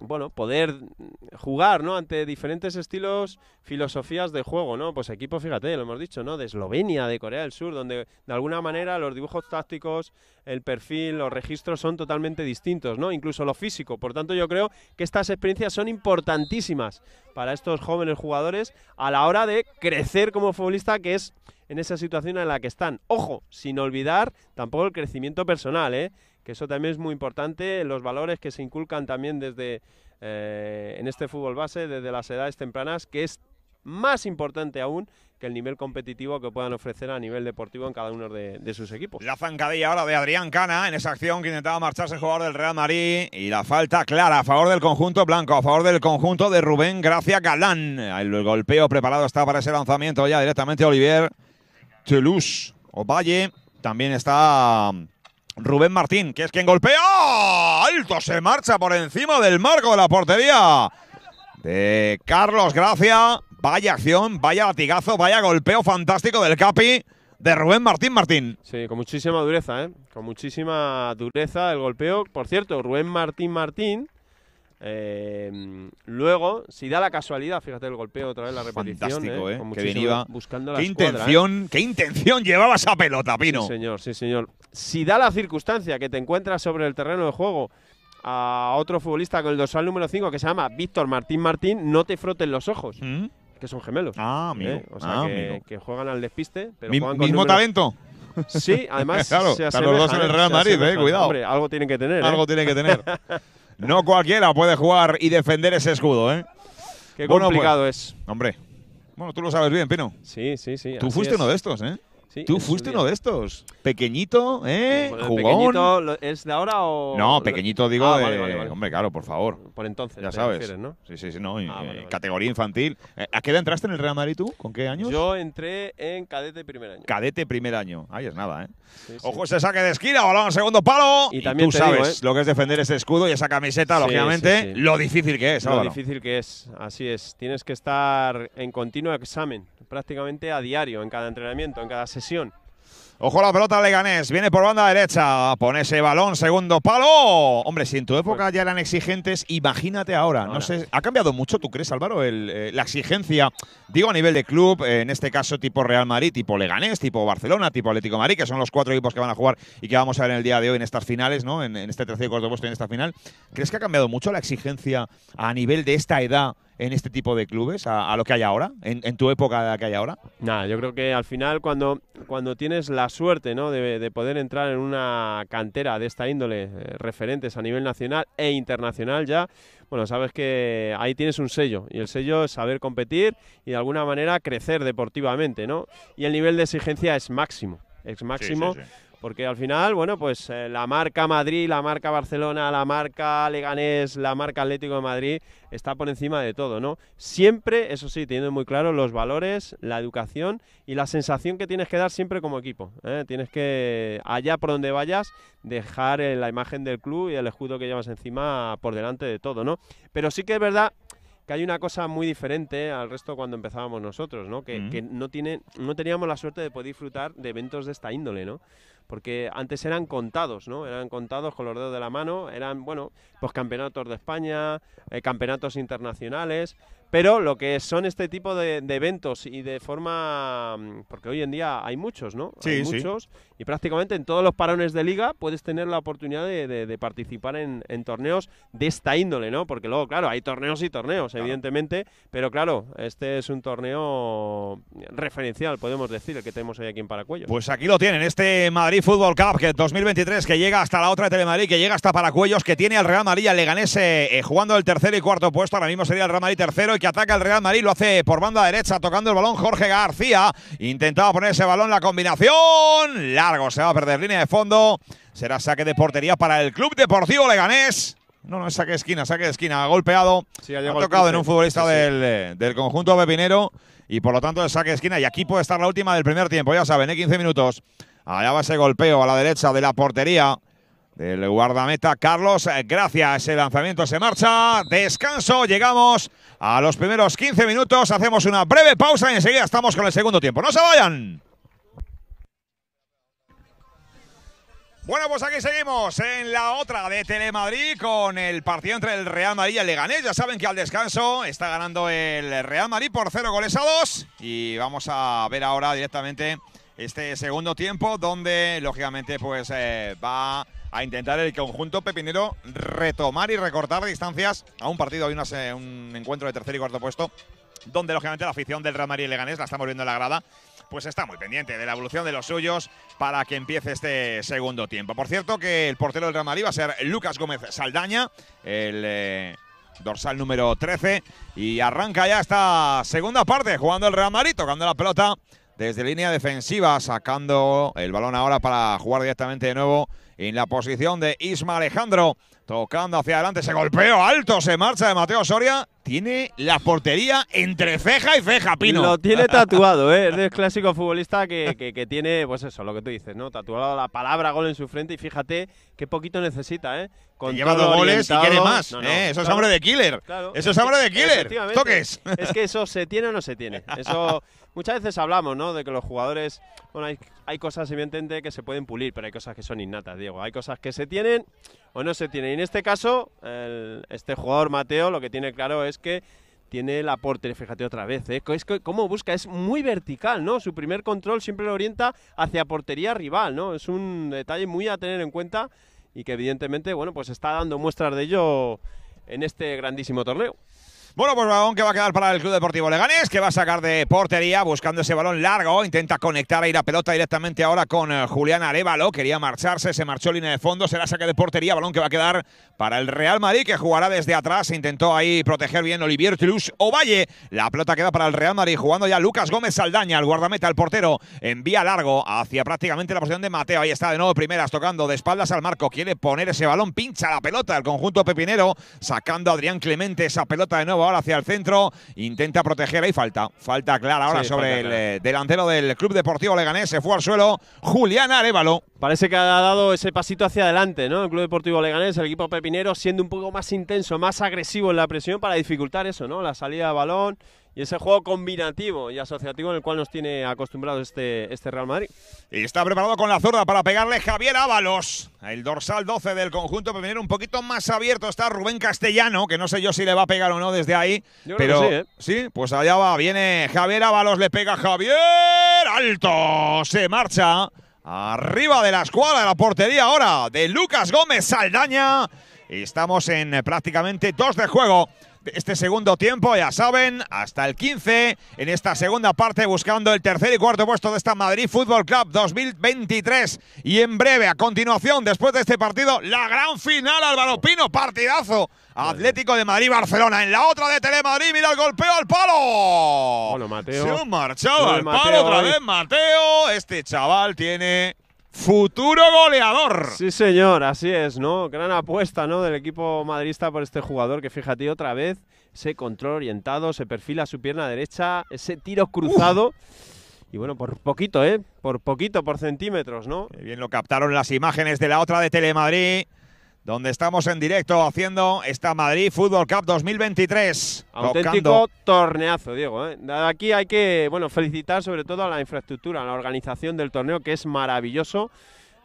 bueno, poder jugar, ¿no? Ante diferentes estilos, filosofías de juego, ¿no? Pues equipo, fíjate, lo hemos dicho, ¿no? De Eslovenia, de Corea del Sur, donde de alguna manera los dibujos tácticos, el perfil, los registros son totalmente distintos, ¿no? Incluso lo físico. Por tanto, yo creo que estas experiencias son importantísimas para estos jóvenes jugadores a la hora de crecer como futbolista, que es en esa situación en la que están. Ojo, sin olvidar tampoco el crecimiento personal, ¿eh? que eso también es muy importante, los valores que se inculcan también desde eh, en este fútbol base, desde las edades tempranas, que es más importante aún que el nivel competitivo que puedan ofrecer a nivel deportivo en cada uno de, sus equipos. La zancadilla ahora de Adrián Cana en esa acción que intentaba marcharse el jugador del Real Madrid y la falta clara a favor del conjunto blanco, a favor del conjunto de Rubén Gracia Galán. El golpeo preparado está para ese lanzamiento ya directamente Olivier Toulouse valle También está Rubén Martín, que es quien golpea. Alto se marcha por encima del marco de la portería de Carlos Gracia. Vaya acción, vaya latigazo, vaya golpeo fantástico del Capi de Rubén Martín Martín. Sí, con muchísima dureza, ¿eh? Con muchísima dureza el golpeo. Por cierto, Rubén Martín Martín Em, luego, si da la casualidad, fíjate el golpeo otra vez la repetición. Fantástico, ¿eh? ¿eh? que venía Buscando la ¿Qué, ¿eh? intención, ¿Qué intención llevaba esa pelota, Pino? Sí, señor, sí, señor. Si da la circunstancia que te encuentras sobre el terreno de juego a otro futbolista con el dorsal número 5 que se llama Víctor Martín Martín, no te froten los ojos. ¿Mm? Que son gemelos. Ah, amigo. ¿eh? O sea, ah, que, juegan al despiste. Pero ¿Mismo talento? Sí, además. claro, se los dos en el Real Madrid, eh, cuidado. Hombre, algo tienen que tener. Algo tienen que tener. No cualquiera puede jugar y defender ese escudo, ¿eh? Qué pues, complicado bueno, es. Hombre. Bueno, tú lo sabes bien, Pino. Sí, sí, sí. Tú fuiste uno de estos, ¿eh? Tú fuiste uno de estos. Pequeñito, ¿eh? ¿Es de ahora o.? No, pequeñito digo ah, Hombre, claro, por favor. Por entonces, ya sabes. ¿no? Sí, sí, sí, no. Ah, eh, categoría infantil. Eh, ¿A qué edad entraste en el Real Madrid tú? ¿Con qué años? Yo entré en cadete primer año. Cadete primer año. Ahí es nada, ¿eh? Ojo, se saque de esquina, balón segundo palo. Y, también tú sabes ¿eh? lo que es defender ese escudo y esa camiseta, lógicamente, lo difícil que es. Lo difícil que es, así es. Tienes que estar en continuo examen prácticamente a diario, en cada entrenamiento, en cada sesión. Ojo la pelota Leganés, viene por banda derecha, pone ese balón, segundo palo. Hombre, si en tu época pues ya eran exigentes, imagínate ahora. No sé, ¿ha cambiado mucho, tú crees, Álvaro, eh, la exigencia, digo a nivel de club, eh, en este caso tipo Real Madrid, tipo Leganés, tipo Barcelona, tipo Atlético Madrid, que son los cuatro equipos que van a jugar y que vamos a ver en el día de hoy en estas finales, ¿no? En, este tercer cuarto puesto y en esta final. ¿Crees que ha cambiado mucho la exigencia a nivel de esta edad en este tipo de clubes a, lo que hay ahora, en, tu época de la que hay ahora? Nada, yo creo que al final cuando, cuando tienes la suerte de, poder entrar en una cantera de esta índole, eh, referentes a nivel nacional e internacional ya, bueno, sabes que ahí tienes un sello y el sello es saber competir y de alguna manera crecer deportivamente, ¿no? Y el nivel de exigencia es máximo, es máximo porque al final, bueno, pues eh, la marca Madrid, la marca Barcelona, la marca Leganés, la marca Atlético de Madrid está por encima de todo, ¿no? Siempre, eso sí, teniendo muy claro los valores, la educación y la sensación que tienes que dar siempre como equipo. ¿eh? Tienes que, allá por donde vayas, dejar eh, la imagen del club y el escudo que llevas encima por delante de todo, ¿no? Pero sí que es verdad que hay una cosa muy diferente al resto cuando empezábamos nosotros, ¿no? Que, no, no teníamos la suerte de poder disfrutar de eventos de esta índole, ¿no? Porque antes eran contados, ¿no? Eran contados con los dedos de la mano, eran, bueno, pues campeonatos de España, eh, campeonatos internacionales, pero lo que son este tipo de, eventos y de forma. Mm, porque hoy en día hay muchos, ¿no? hay muchos. Y prácticamente en todos los parones de liga puedes tener la oportunidad de, participar en, torneos de esta índole, ¿no? Porque luego, claro, hay torneos y torneos, evidentemente. Pero claro, este es un torneo referencial, podemos decir, el que tenemos hoy aquí en Paracuellos. Pues aquí lo tienen, este Madrid Fútbol Cup que 2023, que llega hasta la otra de Telemadrid, que llega hasta Paracuellos, que tiene al Real Madrid le ganese eh, eh, jugando el tercero y cuarto puesto. Ahora mismo sería el Real Madrid tercero y que ataca el Real Madrid, lo hace por banda derecha, tocando el balón Jorge García. Intentaba poner ese balón, la combinación. Largo, se va a perder línea de fondo. Será saque de portería para el Club Deportivo Leganés. No, no, es saque de esquina, saque de esquina. Ha golpeado, ha, tocado en un futbolista Del, eh, del, conjunto pepinero y por lo tanto el saque de esquina. Y aquí puede estar la última del primer tiempo, ya saben, 15 ¿eh? minutos. Allá va ese golpeo a la derecha de la portería del guardameta Carlos eh, Gracias. Ese lanzamiento se marcha. Descanso. Llegamos a los primeros 15 minutos. Hacemos una breve pausa y enseguida estamos con el segundo tiempo. ¡No se vayan! Bueno, pues aquí seguimos en la otra de Telemadrid con el partido entre el Real Madrid y el Leganés. Ya saben que al descanso está ganando el Real Madrid por cero goles a 2. Y vamos a ver ahora directamente este segundo tiempo donde, lógicamente, pues eh, va a intentar el conjunto pepinero retomar y recortar distancias a un partido, hay un encuentro de tercer y cuarto puesto, donde lógicamente la afición del Real Madrid y Leganés la estamos viendo en la grada, pues está muy pendiente de la evolución de los suyos para que empiece este segundo tiempo. Por cierto que el portero del Real Madrid va a ser Lucas Gómez Saldaña, el... Eh, dorsal número 13 y arranca ya esta segunda parte jugando el Real Madrid, tocando la pelota desde línea defensiva, sacando el balón ahora para jugar directamente de nuevo en la posición de Isma Alejandro. Tocando hacia adelante, se golpeó alto, se marcha de Mateo Soria. Tiene la portería entre ceja y ceja, Pino. Lo tiene tatuado, ¿eh? es el clásico futbolista que, tiene, pues eso, lo que tú dices, ¿no? Tatuado la palabra gol en su frente y fíjate qué poquito necesita, ¿eh? lleva dos goles y quiere más. ¿eh? Eso es hambre de killer. eso es, de killer. Toques. es? Es que eso se tiene o no se tiene. Eso Muchas veces hablamos, ¿no? De que los jugadores, bueno, hay, cosas evidentemente que se pueden pulir, pero hay cosas que son innatas, Diego. Hay cosas que se tienen o no se tienen. Y en este caso, este jugador Mateo lo que tiene claro es que tiene el aporte, fíjate otra vez, ¿eh? cómo busca, es muy vertical, ¿no? Su primer control siempre lo orienta hacia portería rival, ¿no? Es un detalle muy a tener en cuenta y que evidentemente, bueno, pues está dando muestras de ello en este grandísimo torneo. Bueno, pues balón que va a quedar para el Club Deportivo Leganés, que va a sacar de portería buscando ese balón largo. Intenta conectar ahí la pelota directamente ahora con eh, Julián Arevalo. Quería marcharse, se marchó línea de fondo. Será saque de portería, balón que va a quedar para el Real Madrid, que jugará desde atrás. Intentó ahí proteger bien Olivier o Ovalle. La pelota queda para el Real Madrid, jugando ya Lucas Gómez Saldaña, el guardameta, el portero, envía largo hacia prácticamente la posición de Mateo. Ahí está de nuevo primeras, tocando de espaldas al marco. Quiere poner ese balón, pincha la pelota el conjunto pepinero, sacando a Adrián Clemente esa pelota de nuevo ahora hacia el centro. Intenta proteger ahí. Falta. Falta clara ahora sobre el eh, delantero del Club Deportivo Leganés. Se fue al suelo Julián Arevalo. Parece que ha dado ese pasito hacia adelante, ¿no? El Club Deportivo Leganés, el equipo pepinero, siendo un poco más intenso, más agresivo en la presión para dificultar eso, ¿no? La salida de balón y ese juego combinativo y asociativo en el cual nos tiene acostumbrados este, este Real Madrid. Y está preparado con la zurda para pegarle Javier Ábalos. El dorsal 12 del conjunto venir un poquito más abierto está Rubén Castellano, que no sé yo si le va a pegar o no desde ahí. pero ¿eh? sí, pues allá va, viene Javier Ábalos, le pega Javier Alto, se marcha. Arriba de la escuadra de la portería ahora de Lucas Gómez Saldaña. Y Estamos en eh, prácticamente dos de juego este segundo tiempo, ya saben, hasta el 15 en esta segunda parte buscando el tercer y cuarto puesto de esta Madrid Football Club 2023 y en breve a continuación después de este partido la gran final Álvaro Pino, partidazo Atlético de Madrid Barcelona en la otra de Telemadrid, mira el golpeo al palo. Mateo. Se ha marchado al palo otra vez Mateo, este chaval tiene futuro goleador. Sí, señor, así es, ¿no? Gran apuesta, ¿no? Del equipo madrista por este jugador que, fíjate, otra vez ese control orientado, se perfila su pierna derecha, ese tiro cruzado. Y bueno, por poquito, ¿eh? Por poquito, por centímetros, ¿no? bien lo captaron las imágenes de la otra de Telemadrid donde estamos en directo haciendo esta Madrid Fútbol Cup 2023. Auténtico torneazo, Diego. ¿eh? Aquí hay que bueno, felicitar sobre todo a la infraestructura, a la organización del torneo, que es maravilloso.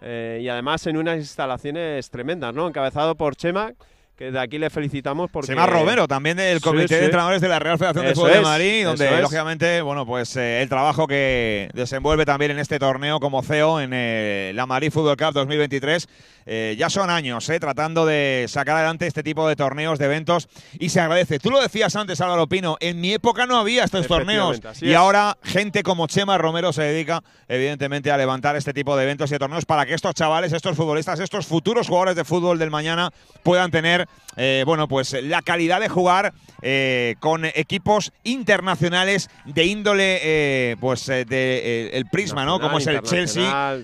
Eh, y además en unas instalaciones tremendas, ¿no? Encabezado por Chema, que de aquí le felicitamos porque... Chema Romero, también del Comité de Entrenadores de la Real Federación de Fútbol de Madrid, donde lógicamente, bueno, pues eh, el trabajo que desenvuelve también en este torneo como CEO en eh, la Madrid Fútbol Cup 2023, eh, ya son años tratando de sacar adelante este tipo de torneos, de eventos, y se agradece. Tú lo decías antes, Álvaro Pino, en mi época no había estos torneos, y ahora gente como Chema Romero se dedica, evidentemente, a levantar este tipo de eventos y torneos para que estos chavales, estos futbolistas, estos futuros jugadores de fútbol del mañana puedan tener eh, bueno, pues la calidad de jugar eh, con equipos internacionales de índole, eh, pues de, el prisma, ¿no? Como es el Chelsea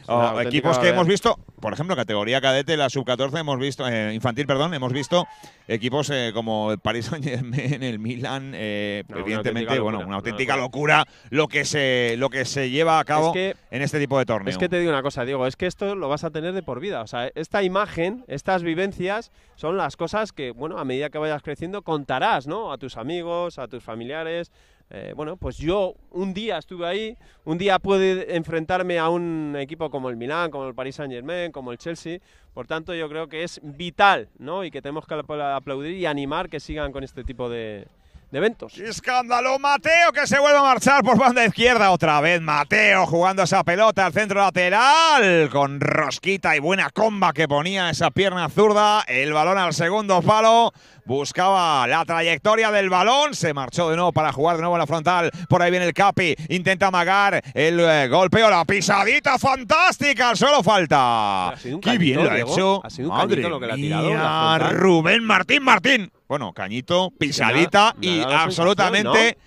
equipos que hemos visto por ejemplo, categoría cadete, la sub-14 hemos visto, infantil, perdón, hemos visto equipos como el Paris Saint-Germain, el Milan, evidentemente, bueno, una auténtica locura. lo que se lo que se lleva a cabo en este tipo de torneos. Es que te digo una cosa, Diego, es que esto lo vas a tener de por vida, o sea, esta imagen, estas vivencias son las cosas que, bueno, a medida que vayas creciendo contarás, ¿no? A tus amigos, a tus familiares. Eh, bueno, pues yo un día estuve ahí, un día pude enfrentarme a un equipo como el Milan, como el Paris Saint Germain, como el Chelsea. Por tanto, yo creo que es vital, ¿no? Y que tenemos que aplaudir y animar que sigan con este tipo de, de eventos. Escándalo, Mateo que se vuelve a marchar por banda izquierda otra vez. Mateo jugando esa pelota al centro lateral con rosquita y buena comba que ponía esa pierna zurda. El balón al segundo palo. Buscaba la trayectoria del balón. Se marchó de nuevo para jugar de nuevo en la frontal. Por ahí viene el Capi. Intenta amagar el eh, golpeo. La pisadita fantástica. Solo falta. Qué bien lo ha hecho. lo ha Rubén Martín Martín. Bueno, cañito, pisadita y absolutamente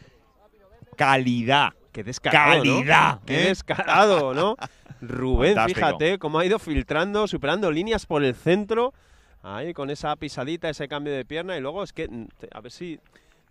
calidad. Qué descarado. Calidad. Qué descarado, ¿no? ¿eh? Rubén, fíjate cómo ha ido filtrando, superando líneas por el centro. Ahí con esa pisadita, ese cambio de pierna y luego es que mm, a ver si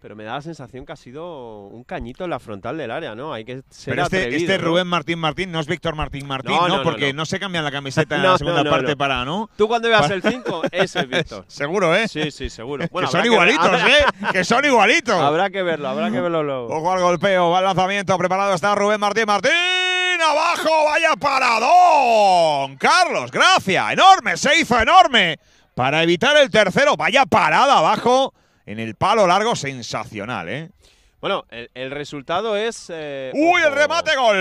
pero me da la sensación que ha sido un cañito en la frontal del área, ¿no? Hay que ser Pero este, este Rubén Martín Martín no es Víctor Martín Martín, ¿no? no, Porque no. se cambia la camiseta en la segunda parte para, ¿no? Tú cuando veas el 5, ese es Víctor. seguro, ¿eh? Sí, sí, seguro. que son igualitos, ¿eh? que son igualitos. Habrá que verlo, habrá que verlo luego. Ojo al golpeo, va lanzamiento, preparado está Rubén Martín Martín. Abajo, vaya parado Carlos, gracias. Enorme, se hizo enorme. Para evitar el tercero, vaya parada abajo en el palo largo, sensacional, ¿eh? Bueno, el, resultado es. Eh, ¡Uy, el remate, gol!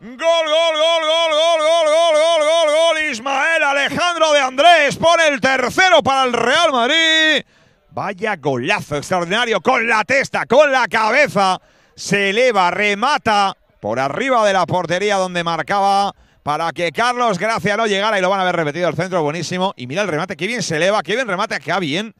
Gol, gol, gol, gol, gol, gol, gol, gol, gol, gol. Ismael Alejandro de Andrés pone el tercero para el Real Madrid. Vaya golazo extraordinario con la testa, con la cabeza. Se eleva, remata por arriba de la portería donde marcaba para que Carlos Gracia no llegara y lo van a haber repetido al centro. Buenísimo. Y mira el remate, qué bien se eleva, qué bien remate, qué bien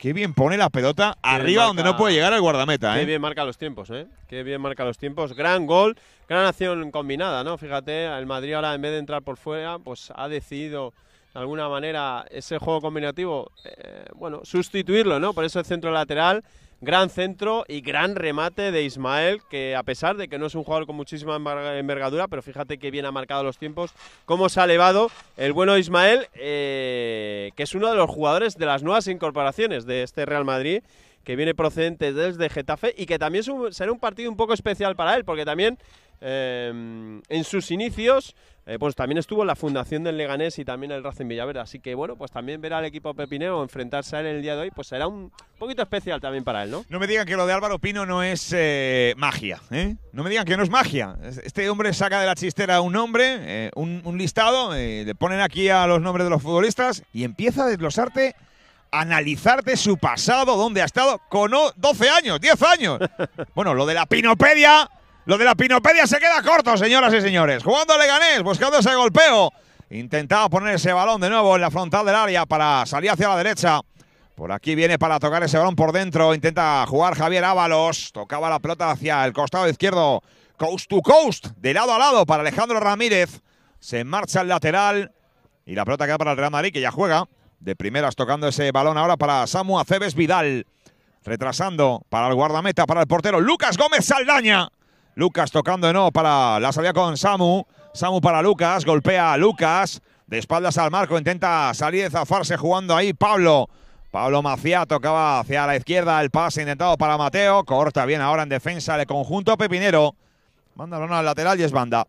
Qué bien pone la pelota arriba donde no puede llegar el guardameta. Qué ¿eh? bien marca los tiempos, ¿eh? Qué bien marca los tiempos. Gran gol, gran acción combinada, ¿no? Fíjate, el Madrid ahora en vez de entrar por fuera, pues ha decidido de alguna manera ese juego combinativo, eh, bueno, sustituirlo, ¿no? Por eso el centro lateral Gran centro y gran remate de Ismael, que a pesar de que no es un jugador con muchísima envergadura, pero fíjate que bien ha marcado los tiempos, cómo se ha elevado el bueno Ismael, eh, que es uno de los jugadores de las nuevas incorporaciones de este Real Madrid que viene procedente desde Getafe y que también será un partido un poco especial para él, porque también eh, en sus inicios eh, pues también estuvo en la fundación del Leganés y también el Racing Villaverde. Así que bueno, pues también ver al equipo Pepineo enfrentarse a él el día de hoy, pues será un poquito especial también para él, ¿no? No me digan que lo de Álvaro Pino no es eh, magia, ¿eh? No me digan que no es magia. Este hombre saca de la chistera un nombre, eh, un, un, listado, le ponen aquí a los nombres de los futbolistas y empieza a desglosarte analizarte su pasado, dónde ha estado, con 12 años, 10 años. Bueno, lo de la pinopedia lo de la Pinopedia se queda corto, señoras y señores. Jugando Leganés, buscando ese golpeo. Intentaba poner ese balón de nuevo en la frontal del área para salir hacia la derecha. Por aquí viene para tocar ese balón por dentro. Intenta jugar Javier Ábalos. Tocaba la pelota hacia el costado izquierdo. Coast to coast, de lado a lado para Alejandro Ramírez. Se marcha el lateral. Y la pelota queda para el Real Madrid, que ya juega. De primeras tocando ese balón ahora para Samu Aceves Vidal. Retrasando para el guardameta, para el portero Lucas Gómez Saldaña. Lucas tocando no para la salida con Samu. Samu para Lucas, golpea a Lucas. De espaldas al marco, intenta salir de zafarse jugando ahí Pablo. Pablo Maciá tocaba hacia la izquierda el pase intentado para Mateo. Corta bien ahora en defensa del conjunto Pepinero. Manda balón al lateral y es banda.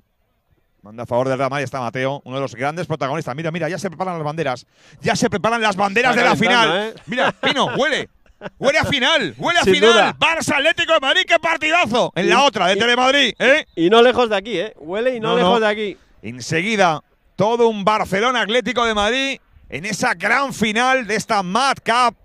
Manda a favor del Real Madrid está Mateo, uno de los grandes protagonistas. Mira, mira, ya se preparan las banderas. Ya se preparan las banderas de la final. ¿eh? Mira, Pino, huele. Huele a final, huele a final. Barça Atlético de Madrid, qué partidazo. En la otra, de y, Telemadrid. ¿eh? Y no lejos de aquí, ¿eh? Huele y no, lejos de aquí. Enseguida, todo un Barcelona Atlético de Madrid en esa gran final de esta Mad Cup,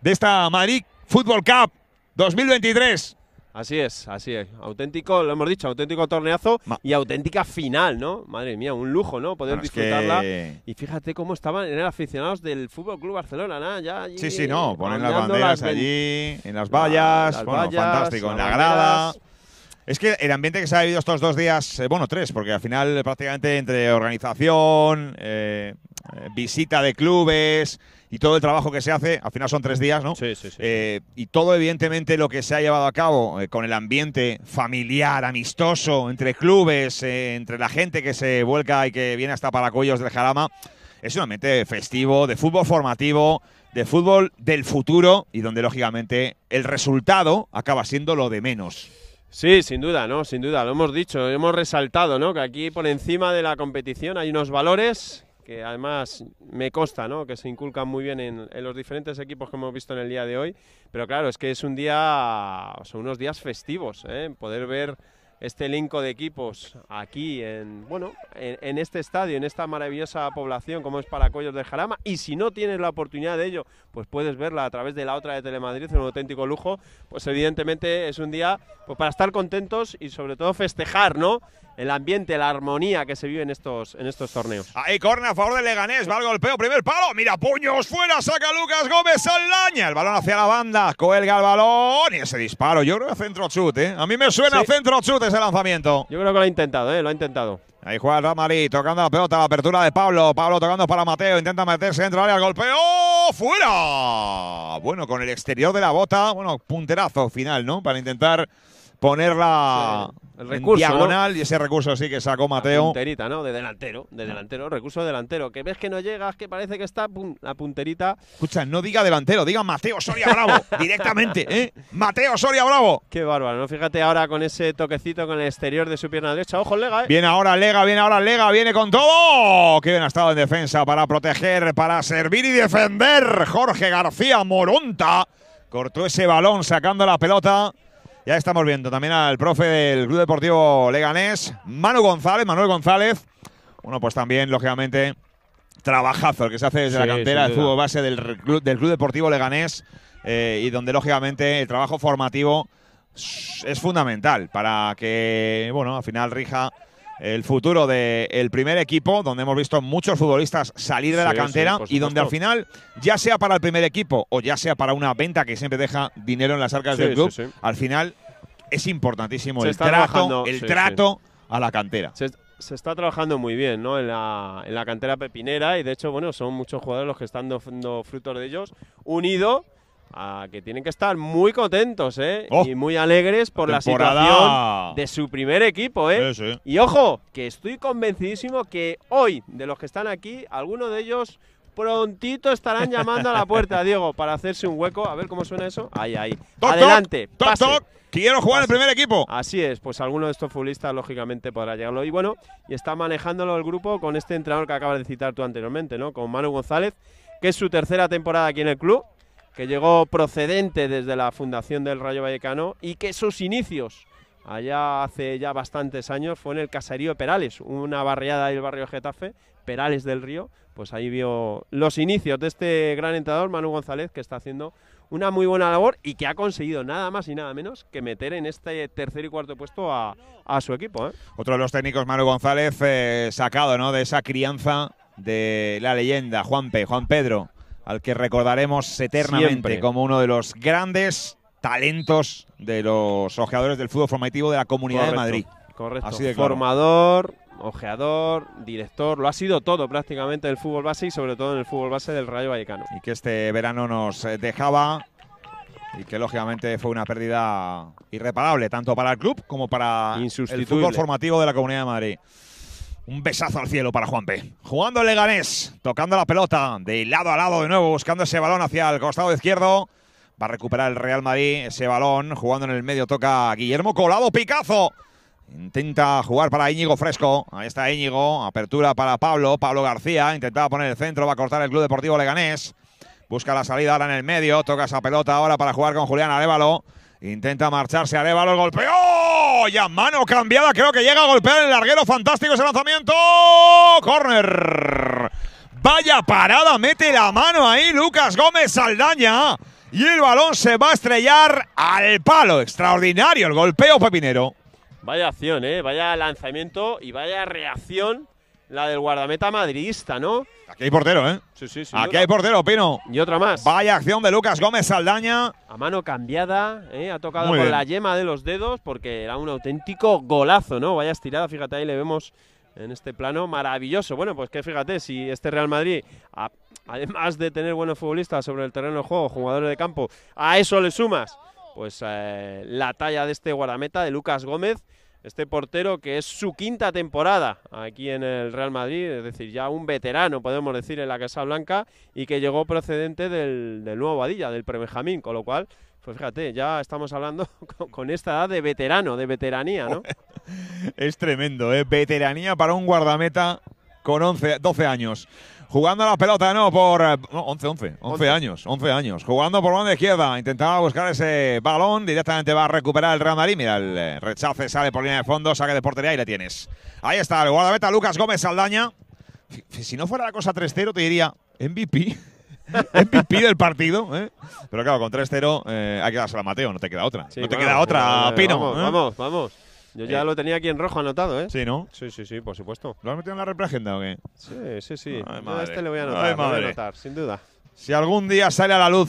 de esta Madrid Football Cup 2023. Así es, así es. Auténtico, lo hemos dicho, auténtico torneazo y auténtica final, ¿no? Madre mía, un lujo, ¿no? Poder disfrutarla. Y fíjate cómo estaban, eran aficionados del Fútbol Club Barcelona, ¿no? sí, sí, no. Ponen las banderas allí, en las vallas. bueno, fantástico, en la grada. Es que el ambiente que se ha vivido estos dos días, eh, bueno, tres, porque al final eh, prácticamente entre organización, eh, visita de clubes y todo el trabajo que se hace, al final son tres días, ¿no? Sí, sí, sí. y todo, evidentemente, lo que se ha llevado a cabo con el ambiente familiar, amistoso, entre clubes, entre la gente que se vuelca y que viene hasta Paracuellos del Jarama, es un ambiente festivo, de fútbol formativo, de fútbol del futuro y donde, lógicamente, el resultado acaba siendo lo de menos. Sí, sin duda, ¿no? Sin duda, lo hemos dicho, hemos resaltado, ¿no? Que aquí por encima de la competición hay unos valores que además me consta, ¿no? Que se inculcan muy bien en, en, los diferentes equipos que hemos visto en el día de hoy. Pero claro, es que es un día, son unos días festivos, ¿eh? Poder ver este elenco de equipos aquí en, bueno, en, este estadio, en esta maravillosa población como es Paracuellos del Jarama. Y si no tienes la oportunidad de ello, pues puedes verla a través de la otra de Telemadrid, es un auténtico lujo. Pues evidentemente es un día pues, para estar contentos y sobre todo festejar, ¿no? el ambiente, la armonía que se vive en estos, en estos torneos. Ahí corne a favor de Leganés, va al golpeo, primer palo, mira, puños fuera, saca Lucas Gómez Aldaña, el balón hacia la banda, cuelga el balón y ese disparo, yo creo que centro chute. ¿eh? A mí me suena a centro chute ese lanzamiento. Yo creo que lo ha intentado, ¿eh? Lo ha intentado. Ahí juega Ramalí, tocando la pelota, la apertura de Pablo. Pablo tocando para Mateo, intenta meterse dentro al área, golpeo, ¡fuera! Bueno, con el exterior de la bota, bueno, punterazo final, ¿no? Para intentar ponerla diagonal y ese recurso sí que sacó Mateo. punterita, ¿no? De delantero, de delantero, recurso delantero. Que ves que no llegas, que parece que está la punterita. Escucha, no diga delantero, diga Mateo Soria Bravo, directamente, ¿eh? Mateo Soria Bravo. Qué bárbaro, ¿no? Fíjate ahora con ese toquecito con el exterior de su pierna derecha. Ojo, Lega, ¿eh? Viene ahora Lega, viene ahora Lega, viene con todo. Qué bien ha estado en defensa para proteger, para servir y defender. Jorge García Moronta cortó ese balón sacando la pelota. Ya estamos viendo también al profe del Club Deportivo Leganés, Manu González, Manuel González. Bueno, pues también, lógicamente, trabajazo el que se hace desde la cantera de fútbol base del Club, Deportivo Leganés eh, y donde, lógicamente, el trabajo formativo es fundamental para que, bueno, al final rija el futuro del primer equipo, donde hemos visto muchos futbolistas salir de la cantera y donde al final, ya sea para el primer equipo o ya sea para una venta que siempre deja dinero en las arcas del club, al final es importantísimo el trato, el trato a la cantera. Se está trabajando muy bien ¿no? en, la, en la cantera pepinera y de hecho bueno son muchos jugadores los que están dando frutos de ellos unido que tienen que estar muy contentos ¿eh? Oh, y muy alegres por la, situación de su primer equipo. ¿eh? Y ojo, que estoy convencidísimo que hoy, de los que están aquí, alguno de ellos prontito estarán llamando a la puerta, Diego, para hacerse un hueco. A ver cómo suena eso. Ahí, ahí. Adelante. Toc, Quiero jugar el primer equipo. Así es, pues alguno de estos futbolistas lógicamente podrá llegarlo. Y bueno, y está manejándolo el grupo con este entrenador que acabas de citar tú anteriormente, ¿no? Con Manu González, que es su tercera temporada aquí en el club que llegó procedente desde la fundación del Rayo Vallecano y que sus inicios allá hace ya bastantes años fue en el caserío Perales, una barriada del barrio Getafe, Perales del Río, pues ahí vio los inicios de este gran entrenador Manu González que está haciendo una muy buena labor y que ha conseguido nada más y nada menos que meter en este tercer y cuarto puesto a, su equipo. ¿eh? Otro de los técnicos, Manu González, eh, sacado ¿no? de esa crianza de la leyenda, Juan Juan Pedro al que recordaremos eternamente como uno de los grandes talentos de los ojeadores del fútbol formativo de la Comunidad de Madrid. Correcto. Formador, ojeador, director, lo ha sido todo prácticamente el fútbol base y sobre todo en el fútbol base del Rayo Vallecano. Y que este verano nos eh, dejaba y que lógicamente fue una pérdida irreparable tanto para el club como para el fútbol formativo de la Comunidad de Madrid. Un besazo al cielo para Juanpe. Jugando el Leganés, tocando la pelota de lado a lado de nuevo, buscando ese balón hacia el costado izquierdo. Va a recuperar el Real Madrid ese balón, jugando en el medio toca Guillermo Colado, Picazo. Intenta jugar para Íñigo Fresco. Ahí está Íñigo. Apertura para Pablo. Pablo García. Intentaba poner el centro. Va a cortar el Club Deportivo Leganés. Busca la salida ahora en el medio. Toca esa pelota ahora para jugar con Julián Arevalo. Intenta marcharse Arevalo, golpeó. ¡Oh! y a mano cambiada, creo que llega a golpear el larguero. Fantástico ese lanzamiento. Corner. Vaya parada, mete la mano ahí Lucas Gómez Saldaña. Y el balón se va a estrellar al palo. Extraordinario el golpeo pepinero. Vaya acción, ¿eh? vaya lanzamiento y vaya reacción la del guardameta madridista, ¿no? Aquí hay portero, ¿eh? Sí, sí, sí. Aquí hay portero, Pino. Y otra más. Vaya acción de Lucas Gómez Saldaña. A mano cambiada, ¿eh? ha tocado con la yema de los dedos porque era un auténtico golazo, ¿no? Vaya estirada, fíjate, ahí le vemos en este plano maravilloso. Bueno, pues que fíjate, si este Real Madrid, además de tener buenos futbolistas sobre el terreno de juego, jugadores de campo, a eso le sumas, pues eh, la talla de este guardameta de Lucas Gómez este portero que es su quinta temporada aquí en el Real Madrid, es decir, ya un veterano, podemos decir, en la Casa Blanca y que llegó procedente del, del nuevo Badilla, del Premejamín, con lo cual, pues fíjate, ya estamos hablando con, esta edad de veterano, de veteranía, ¿no? Es tremendo, ¿eh? Veteranía para un guardameta con 11, 12 años jugando la pelota, eh, no, por... No, 11, 11, 11 años, 11 años. Jugando por banda izquierda, intentaba buscar ese balón, directamente va a recuperar el Real Madrid. Mira, el eh, rechace sale por línea de fondo, saque de portería y le tienes. Ahí está, el guardameta Lucas Gómez Saldaña. Si no fuera la cosa 3-0, te diría MVP. MVP del partido, ¿eh? Pero claro, con 3-0 eh, hay que darse a Mateo, no te queda otra. no te queda otra, Pino. vamos, vamos. Yo ya eh. lo tenía aquí en rojo anotado, ¿eh? Sí, ¿no? Sí, sí, sí, por supuesto. ¿Lo has metido en la repreagenda o qué? Sí, sí, sí. Este le voy a anotar, Voy a sin duda. Si algún día sale a la luz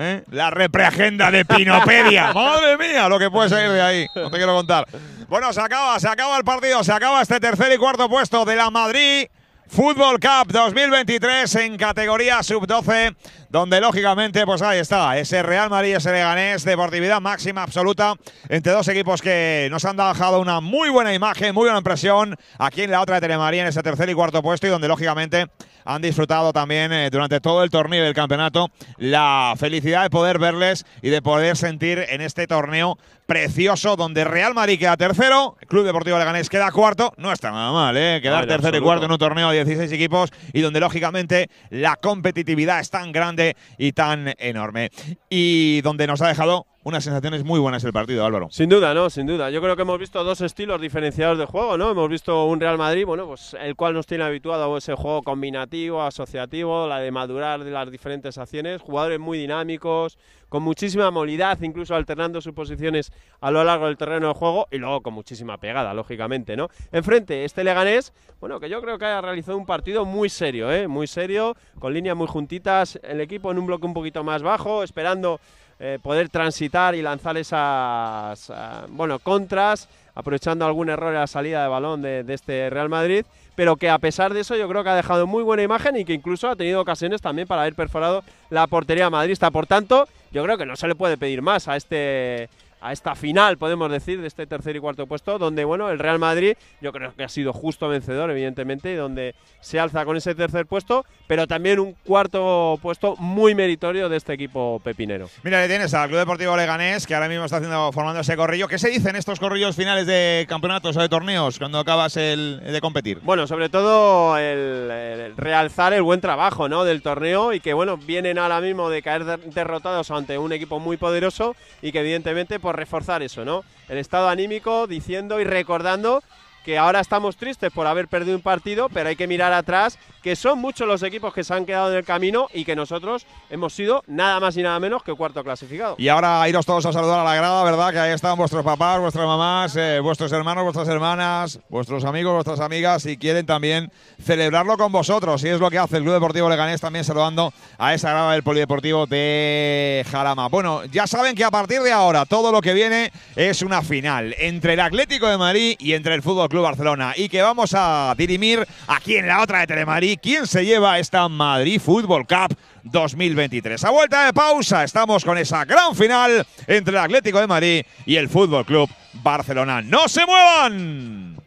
¿Eh? La repreagenda de Pinopedia. Madre mía, lo que puede salir de ahí. No te quiero contar. Bueno, se acaba, se acaba el partido, se acaba este tercer y cuarto puesto de la Madrid. Fútbol Cup 2023 en categoría sub-12, donde lógicamente, pues ahí está, ese Real María ese deportividad máxima absoluta entre dos equipos que nos han dejado una muy buena imagen, muy buena impresión aquí en la otra de Telemaría, en ese tercer y cuarto puesto, y donde lógicamente han disfrutado también eh, durante todo el torneo del campeonato la felicidad de poder verles y de poder sentir en este torneo precioso donde Real Madrid queda tercero, Club Deportivo Leganés queda cuarto, no está nada mal, ¿eh? quedar tercero y cuarto en un torneo de 16 equipos y donde lógicamente la competitividad es tan grande y tan enorme y donde nos ha dejado unas sensaciones muy buenas el partido, Álvaro. Sin duda, ¿no? Sin duda. Yo creo que hemos visto dos estilos diferenciados de juego, ¿no? Hemos visto un Real Madrid, bueno, pues el cual nos tiene habituado a ese juego combinativo, asociativo, la de madurar de las diferentes acciones, jugadores muy dinámicos, con muchísima molidad, incluso alternando sus posiciones a lo largo del terreno de juego y luego con muchísima pegada, lógicamente, ¿no? Enfrente, este Leganés, bueno, que yo creo que ha realizado un partido muy serio, ¿eh? Muy serio, con líneas muy juntitas, el equipo en un bloque un poquito más bajo, esperando eh, poder transitar y lanzar esas, eh, bueno, contras, aprovechando algún error en la salida de balón de, de, este Real Madrid, pero que a pesar de eso yo creo que ha dejado muy buena imagen y que incluso ha tenido ocasiones también para haber perforado la portería madrista Por tanto, yo creo que no se le puede pedir más a este a esta final, podemos decir, de este tercer y cuarto puesto, donde bueno, el Real Madrid yo creo que ha sido justo vencedor, evidentemente, y donde se alza con ese tercer puesto, pero también un cuarto puesto muy meritorio de este equipo pepinero. Mira, le tienes al Club Deportivo Leganés, que ahora mismo está haciendo, formando ese corrillo. ¿Qué se dicen estos corrillos finales de campeonatos o de torneos cuando acabas el, de competir? Bueno, sobre todo el, realzar el buen trabajo ¿no? del torneo y que bueno, vienen ahora mismo de caer derrotados ante un equipo muy poderoso y que evidentemente reforzar eso, ¿no? El estado anímico, diciendo y recordando que ahora estamos tristes por haber perdido un partido, pero hay que mirar atrás, que son muchos los equipos que se han quedado en el camino y que nosotros hemos sido nada más y nada menos que cuarto clasificado. Y ahora iros todos a saludar a la grada, ¿verdad? Que ahí están vuestros papás, vuestras mamás, eh, vuestros hermanos, vuestras hermanas, vuestros amigos, vuestras amigas, y quieren también celebrarlo con vosotros, y es lo que hace el Club Deportivo Leganés también saludando a esa grada del Polideportivo de Jarama. Bueno, ya saben que a partir de ahora todo lo que viene es una final entre el Atlético de Madrid y entre el Fútbol Club Barcelona y que vamos a dirimir aquí en la otra de Telemadrid quién se lleva esta Madrid Football Cup 2023. A vuelta de pausa estamos con esa gran final entre el Atlético de Madrid y el Fútbol Club Barcelona. ¡No se muevan!